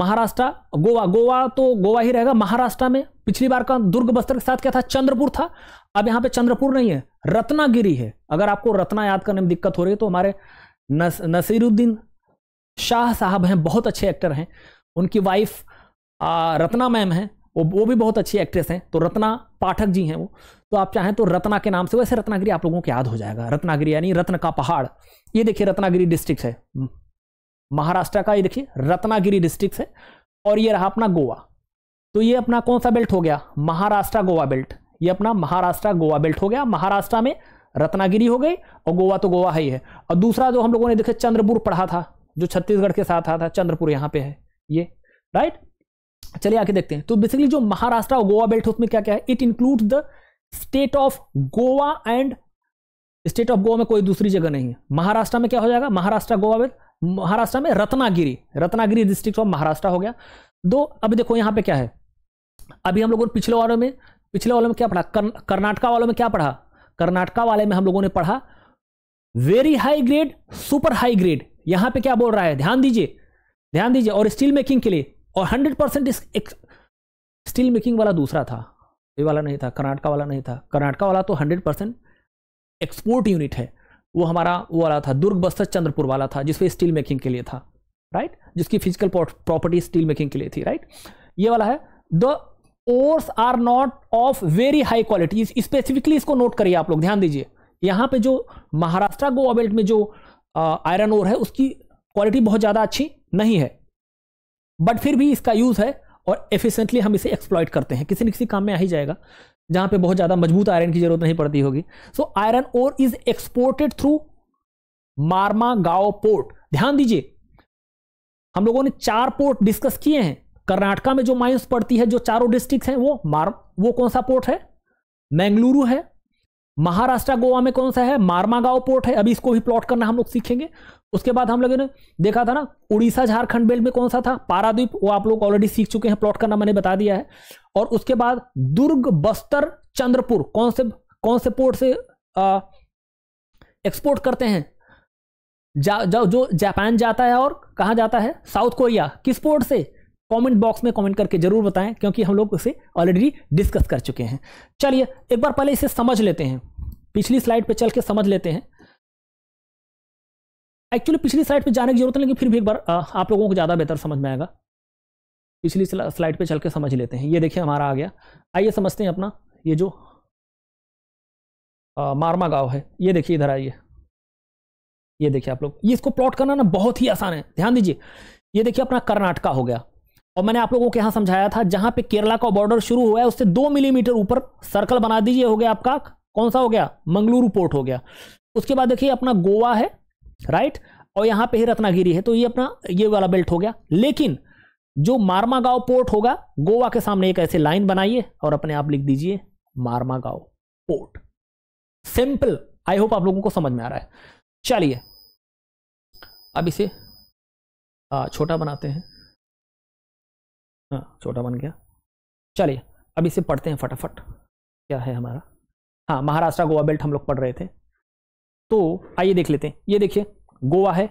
महाराष्ट्र गोवा गोवा तो गोवा ही रहेगा महाराष्ट्र में पिछली बार का दुर्ग बस्तर के साथ क्या था चंद्रपुर था अब यहां पे चंद्रपुर नहीं है रत्नागिरी है अगर आपको रत्ना याद करने में दिक्कत हो रही है तो हमारे नस, नसीरुद्दीन शाह साहब हैं बहुत अच्छे एक्टर हैं उनकी वाइफ आ, रत्ना मैम है वो वो भी बहुत अच्छी एक्ट्रेस हैं तो रत्ना पाठक जी हैं वो तो आप चाहें तो रत्ना के नाम से वैसे रत्नागिरी आप लोगों को याद हो जाएगा रत्नागिरी यानी रत्न का पहाड़ ये देखिए रत्नागिरी डिस्ट्रिक्ट है महाराष्ट्र का ये देखिए रत्नागिरी डिस्ट्रिक्ट है और ये रहा अपना गोवा तो ये अपना कौन सा बेल्ट हो गया महाराष्ट्र गोवा बेल्ट ये अपना महाराष्ट्र गोवा बेल्ट हो गया महाराष्ट्र में रत्नागिरी हो गई और गोवा तो गोवा ही है और दूसरा जो हम लोगों ने देखे चंद्रपुर पढ़ा था जो छत्तीसगढ़ के साथ आता है चंद्रपुर यहाँ पे है ये राइट चलिए आके देखते हैं तो बेसिकली जो महाराष्ट्र और गोवा बेल्ट उसमें क्या क्या है it include the state of Goa and state of Goa में कोई दूसरी जगह नहीं है महाराष्ट्र में क्या हो जाएगा महाराष्ट्र गोवा बेल्ट महाराष्ट्र में रत्नागिरी रत्नागिरी डिस्ट्रिक्ट ऑफ महाराष्ट्र हो गया दो अभी देखो यहाँ पे क्या है अभी हम लोगों ने पिछले वारों में पिछले वाले में क्या पढ़ा कर, कर्नाटका वालों में क्या पढ़ा कर्नाटका वाले में हम लोगों ने पढ़ा very high grade super high grade यहां पे क्या बोल रहा है ध्यान दीजिए ध्यान दीजिए और स्टील मेकिंग के लिए और हंड्रेड परसेंट स्टील मेकिंग वाला दूसरा था ये वाला नहीं था कर्नाटका वाला नहीं था कर्नाटका वाला तो हंड्रेड परसेंट एक्सपोर्ट यूनिट है वो हमारा वो वाला था दुर्ग बस्तर चंद्रपुर वाला था जिसमें स्टील मेकिंग के लिए था राइट जिसकी फिजिकल प्रॉपर्टी स्टील मेकिंग के लिए थी राइट ये वाला है the ores are not of very high quality specifically इसको नोट करिए आप लोग ध्यान दीजिए यहां पे जो महाराष्ट्र गोवा बेल्ट में जो आयरन ओर है उसकी क्वालिटी बहुत ज़्यादा अच्छी नहीं है बट फिर भी इसका यूज़ है और एफिशिएंटली हम इसे एक्सप्लॉयट करते हैं किसी न किसी काम में आ ही जाएगा जहां पे बहुत ज़्यादा मजबूत आयरन की जरूरत नहीं पड़ती होगी so iron ore is exported through Marmagao port ध्यान दीजिए हम लोगों ने चार पोर्ट डिस्कस किए हैं कर्नाटका में जो माइंस पड़ती है जो चारों डिस्ट्रिक्ट हैं वो मार वो कौन सा पोर्ट है मैंगलुरु है महाराष्ट्र गोवा में कौन सा है मारमागांव पोर्ट है अभी इसको भी प्लॉट करना हम लोग सीखेंगे उसके बाद हम लोगों ने देखा था ना उड़ीसा झारखंड बेल्ट में कौन सा था पारादीप वो आप लोग ऑलरेडी सीख चुके हैं प्लॉट करना मैंने बता दिया है और उसके बाद दुर्ग बस्तर चंद्रपुर कौन से कौन से पोर्ट से आ, एक्सपोर्ट करते हैं जा, जा, जो जापान जाता है और कहा जाता है साउथ कोरिया किस पोर्ट से कमेंट बॉक्स में कमेंट करके जरूर बताएं क्योंकि हम लोग इसे ऑलरेडी डिस्कस कर चुके हैं चलिए एक बार पहले इसे समझ लेते हैं पिछली स्लाइड पे चल के समझ लेते हैं एक्चुअली पिछली स्लाइड पे जाने की जरूरत नहीं लेकिन फिर भी एक बार आप लोगों को ज़्यादा बेहतर समझ में आएगा पिछली स्लाइड पर चल के समझ लेते हैं ये देखिए हमारा आ गया आइए समझते हैं अपना ये जो आ, मारमा गाँव है ये देखिए इधर आइए ये देखिए आप लोग ये इसको प्लॉट करना ना बहुत ही आसान है ध्यान दीजिए ये देखिए अपना कर्नाटका हो गया और मैंने आप लोगों को यहां समझाया था जहां पे केरला का बॉर्डर शुरू हुआ है उससे दो मिलीमीटर ऊपर सर्कल बना दीजिए हो गया आपका कौन सा हो गया मंगलुरु पोर्ट हो गया उसके बाद देखिए अपना गोवा है राइट और यहां पे ही रत्नागिरी है तो ये अपना ये वाला बेल्ट हो गया लेकिन जो मारमा गांव पोर्ट होगा गोवा के सामने एक ऐसे लाइन बनाइए और अपने आप लिख दीजिए मारमा गांव पोर्ट सिंपल आई होप आप लोगों को समझ में आ रहा है चलिए अब इसे छोटा बनाते हैं हाँ छोटा बन गया चलिए अब इसे पढ़ते हैं फटाफट क्या है हमारा हाँ महाराष्ट्र गोवा बेल्ट हम लोग पढ़ रहे थे तो आइए देख लेते हैं ये देखिए गोवा है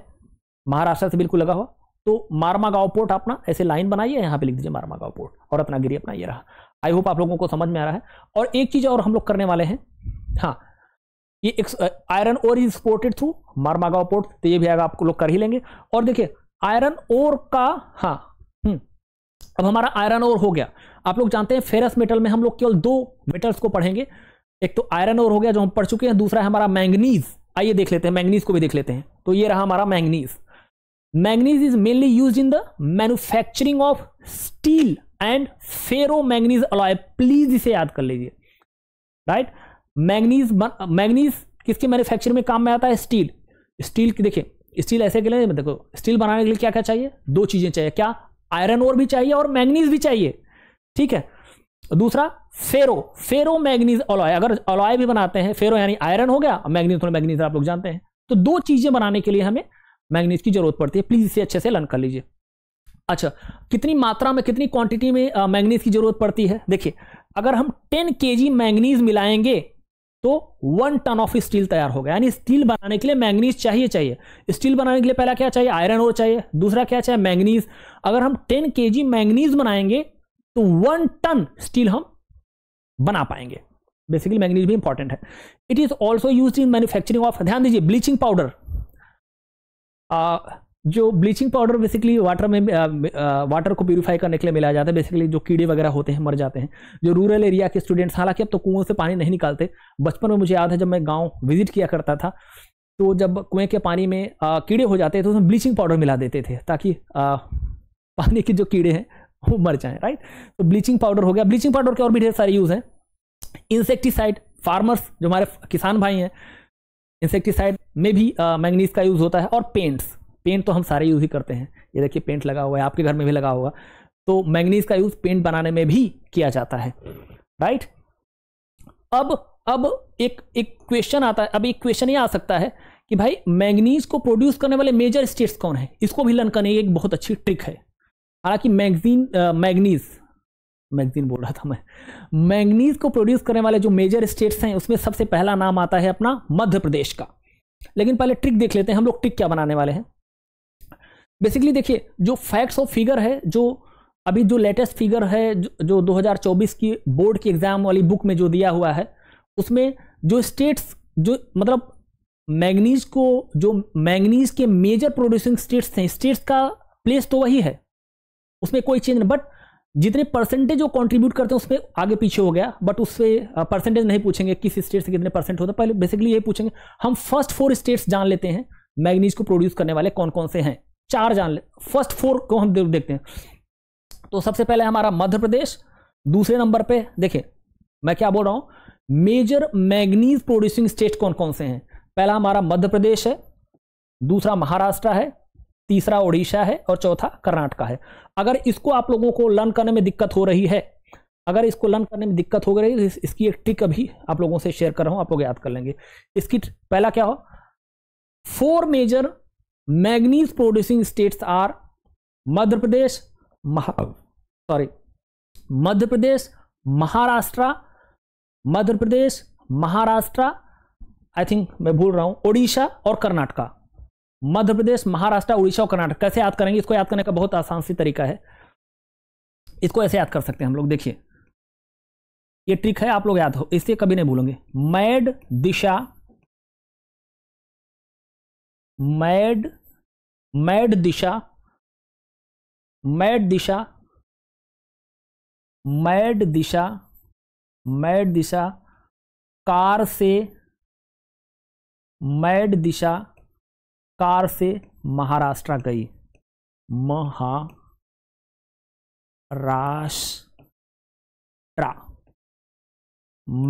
महाराष्ट्र से बिल्कुल लगा हुआ तो मारमा गाँव पोर्ट अपना ऐसे लाइन बनाइए यहाँ पे लिख दीजिए मारमा पोर्ट और अपना गिरी अपना ये रहा आई होप आप लोगों को समझ में आ रहा है और एक चीज़ और हम लोग करने वाले हैं हाँ ये iron ore is exported through Marmagao port तो ये भी आएगा आप लोग कर ही लेंगे और देखिए आयरन ओर का हाँ अब हमारा आयरन ओर हो गया आप लोग जानते हैं फेरस मेटल में हम लोग केवल दो मेटल्स को पढ़ेंगे एक तो आयरन ओर हो गया जो हम पढ़ चुके हैं दूसरा है हमारा मैंगनीज आइए देख लेते हैं मैंगनीज को भी देख लेते हैं तो ये रहा हमारा manganese manganese is mainly use in the manufacturing of steel and ferro manganese alloy please इसे याद कर लीजिए राइट मैंगनीज मैंगनीज किसके मैन्युफैक्चर में काम में आता है स्टील स्टील देखिए स्टील ऐसे के लिए देखो स्टील बनाने के लिए क्या क्या चाहिए दो चीज़ें चाहिए क्या आयरन और भी चाहिए और मैग्नीज भी चाहिए ठीक है दूसरा फेरो फेरो मैग्नीज अलॉय अगर अलॉय भी बनाते हैं फेरो यानी आयरन हो गया मैग्नीज थोड़ा मैग्नीज आप लोग जानते हैं तो दो चीजें बनाने के लिए हमें मैग्नीज की जरूरत पड़ती है प्लीज इसे अच्छे से लर्न कर लीजिए अच्छा कितनी मात्रा में कितनी क्वांटिटी में मैग्नीज की जरूरत पड़ती है देखिए अगर हम 10 के जी मैंगनीज मिलाएंगे तो वन टन ऑफ स्टील तैयार हो गया यानी स्टील बनाने के लिए मैंगनीज चाहिए चाहिए स्टील बनाने के लिए पहला क्या चाहिए आयरन और चाहिए दूसरा क्या चाहिए मैंगनीज अगर हम टेन के जी मैंगनीज बनाएंगे तो वन टन स्टील हम बना पाएंगे बेसिकली मैंगनीज भी इंपॉर्टेंट है it is also use in manufacturing of ध्यान दीजिए ब्लीचिंग पाउडर जो ब्लीचिंग पाउडर बेसिकली वाटर में वाटर को प्योरीफाई करने के लिए मिलाया जाता है बेसिकली जो कीड़े वगैरह होते हैं मर जाते हैं जो रूरल एरिया के स्टूडेंट्स हालांकि अब तो कुएं से पानी नहीं निकालते बचपन में मुझे याद है जब मैं गांव विजिट किया करता था तो जब कुएं के पानी में आ, कीड़े हो जाते हैं तो उसमें ब्लीचिंग पाउडर मिला देते थे ताकि आ, पानी के जो कीड़े हैं वो मर जाए राइट तो ब्लीचिंग पाउडर हो गया ब्लीचिंग पाउडर के और भी ढेर सारे यूज़ हैं इंसेक्टिसाइड फार्मर्स जो हमारे किसान भाई हैं इंसेक्टिसाइड में भी मैंगनीज का यूज़ होता है और पेंट्स पेंट तो हम सारे यूज़ ही करते हैं ये देखिए पेंट लगा हुआ है आपके घर में भी लगा होगा तो मैंगनीज का यूज़ पेंट बनाने में भी किया जाता है राइट अब अब एक एक क्वेश्चन आता है अब एक क्वेश्चन ये आ सकता है कि भाई मैंगनीज को प्रोड्यूस करने वाले मेजर स्टेट्स कौन है इसको भी लर्न करने एक बहुत अच्छी ट्रिक है हालांकि मैगजीन मैगनीज मैगजीन बोल रहा था मैं मैंगनीज को प्रोड्यूस करने वाले जो मेजर स्टेट्स हैं उसमें सबसे पहला नाम आता है अपना मध्य प्रदेश का लेकिन पहले ट्रिक देख लेते हैं हम लोग ट्रिक क्या बनाने वाले हैं बेसिकली देखिए जो फैक्ट्स और फिगर है जो अभी जो लेटेस्ट फिगर है जो 2024 की बोर्ड की एग्ज़ाम वाली बुक में जो दिया हुआ है उसमें जो स्टेट्स जो मतलब मैग्नीज को जो मैग्नीज के मेजर प्रोड्यूसिंग स्टेट्स हैं स्टेट्स का प्लेस तो वही है उसमें कोई चेंज नहीं बट जितने परसेंटेज वो कंट्रीब्यूट करते हैं उसमें आगे पीछे हो गया बट उससे परसेंटेज नहीं पूछेंगे किस स्टेट से कितने परसेंट होता है पहले बेसिकली ये पूछेंगे हम फर्स्ट फोर स्टेट्स जान लेते हैं मैग्नीज को प्रोड्यूस करने वाले कौन कौन से हैं चार जान ले फर्स्ट फोर को हम देखते हैं तो सबसे पहले हमारा मध्य प्रदेश दूसरे नंबर पे देखें मैं क्या बोल रहा हूं मेजर मैग्नीज प्रोड्यूसिंग स्टेट कौन कौन से हैं पहला हमारा मध्य प्रदेश है दूसरा महाराष्ट्र है तीसरा ओडिशा है और चौथा कर्नाटका है अगर इसको आप लोगों को लर्न करने में दिक्कत हो रही है अगर इसको लर्न करने में दिक्कत हो रही है इसकी एक ट्रिक अभी आप लोगों से शेयर कर रहा हूं आप लोग याद कर लेंगे इसकी पहला क्या हो four major manganese producing states are Madhya Pradesh Maha sorry Madhya Pradesh Maharashtra Madhya Pradesh Maharashtra I think मैं भूल रहा हूं ओडिशा और कर्नाटका मध्य प्रदेश महाराष्ट्र उड़ीसा और कर्नाटक कैसे याद करेंगे इसको याद करने का बहुत आसान सी तरीका है इसको ऐसे याद कर सकते हैं हम लोग देखिए ये ट्रिक है आप लोग याद हो इससे कभी नहीं भूलेंगे mad Disha mad mad Disha mad Disha mad Disha mad Disha car से मैड दिशा कार से महाराष्ट्र गई महाराष्ट्र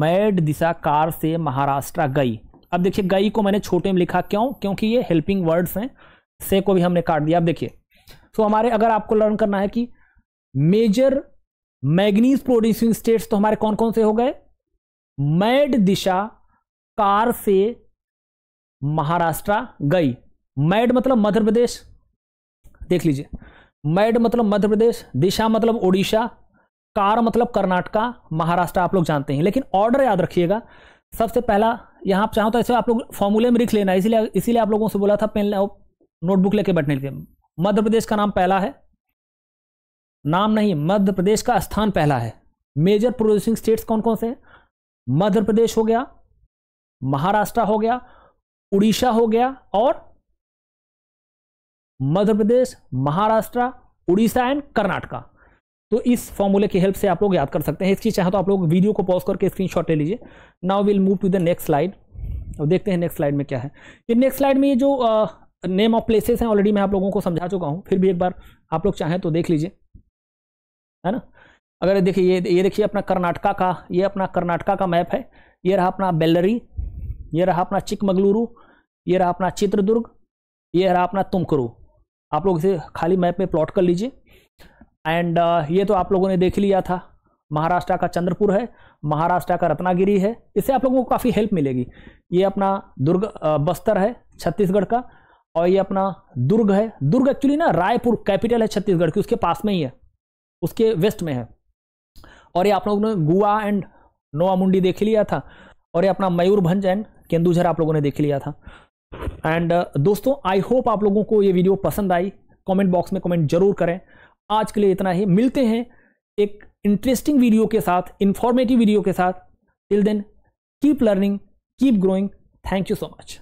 मैड दिशा कार से महाराष्ट्र गई अब देखिए गई को मैंने छोटे में लिखा क्यों क्योंकि ये हेल्पिंग वर्ड्स हैं से को भी हमने काट दिया अब देखिए सो तो हमारे अगर आपको लर्न करना है कि मेजर मैग्नीज प्रोड्यूसिंग स्टेट्स तो हमारे कौन कौन से हो गए मैड दिशा कार से महाराष्ट्र गई मैड मतलब मध्य प्रदेश देख लीजिए मैड मतलब मध्य प्रदेश दिशा मतलब ओडिशा कार मतलब कर्नाटका महाराष्ट्र आप लोग जानते हैं लेकिन ऑर्डर याद रखिएगा सबसे पहला यहाँ आप चाहो तो ऐसे आप लोग फॉर्मूले में लिख लेना इसीलिए इसीलिए आप लोगों से बोला था पेन नोटबुक लेके बैठने के मध्य प्रदेश का नाम पहला है नाम नहीं मध्य प्रदेश का स्थान पहला है मेजर प्रोड्यूसिंग स्टेट्स कौन कौन से हैं मध्य प्रदेश हो गया महाराष्ट्र हो गया उड़ीसा हो गया और मध्य प्रदेश महाराष्ट्र उड़ीसा एंड कर्नाटका तो इस फॉर्मूले की हेल्प से आप लोग याद कर सकते हैं इसकी चाहे तो आप लोग वीडियो को पॉज करके स्क्रीन ले लीजिए now will move to the next slide और देखते हैं नेक्स्ट स्लाइड में क्या है ये नेक्स्ट स्लाइड में ये जो नेम ऑफ प्लेसेस हैं ऑलरेडी मैं आप लोगों को समझा चुका हूँ फिर भी एक बार आप लोग चाहें तो देख लीजिए है ना अगर देखिए ये ये देखिए अपना कर्नाटका का ये अपना कर्नाटका का मैप है ये रहा अपना बेल्लरी ये रहा अपना चिकमगलुरु ये रहा अपना चित्रदुर्ग ये रहा अपना तुमकुरु आप लोग इसे खाली मैप में प्लॉट कर लीजिए एंड uh, ये तो आप लोगों ने देख लिया था महाराष्ट्र का चंद्रपुर है महाराष्ट्र का रत्नागिरी है इससे आप लोगों को काफ़ी हेल्प मिलेगी ये अपना दुर्ग बस्तर है छत्तीसगढ़ का और ये अपना दुर्ग है दुर्ग एक्चुअली ना रायपुर कैपिटल है छत्तीसगढ़ की उसके पास में ही है उसके वेस्ट में है और ये आप लोगों ने गोवा एंड नोआमुंडी देख लिया था और ये अपना मयूरभंज एंड केंदुझर आप लोगों ने देख लिया था एंड दोस्तों आई होप आप लोगों को ये वीडियो पसंद आई कमेंट बॉक्स में कमेंट जरूर करें आज के लिए इतना ही मिलते हैं एक इंटरेस्टिंग वीडियो के साथ इन्फॉर्मेटिव वीडियो के साथ till then keep learning keep growing thank you so much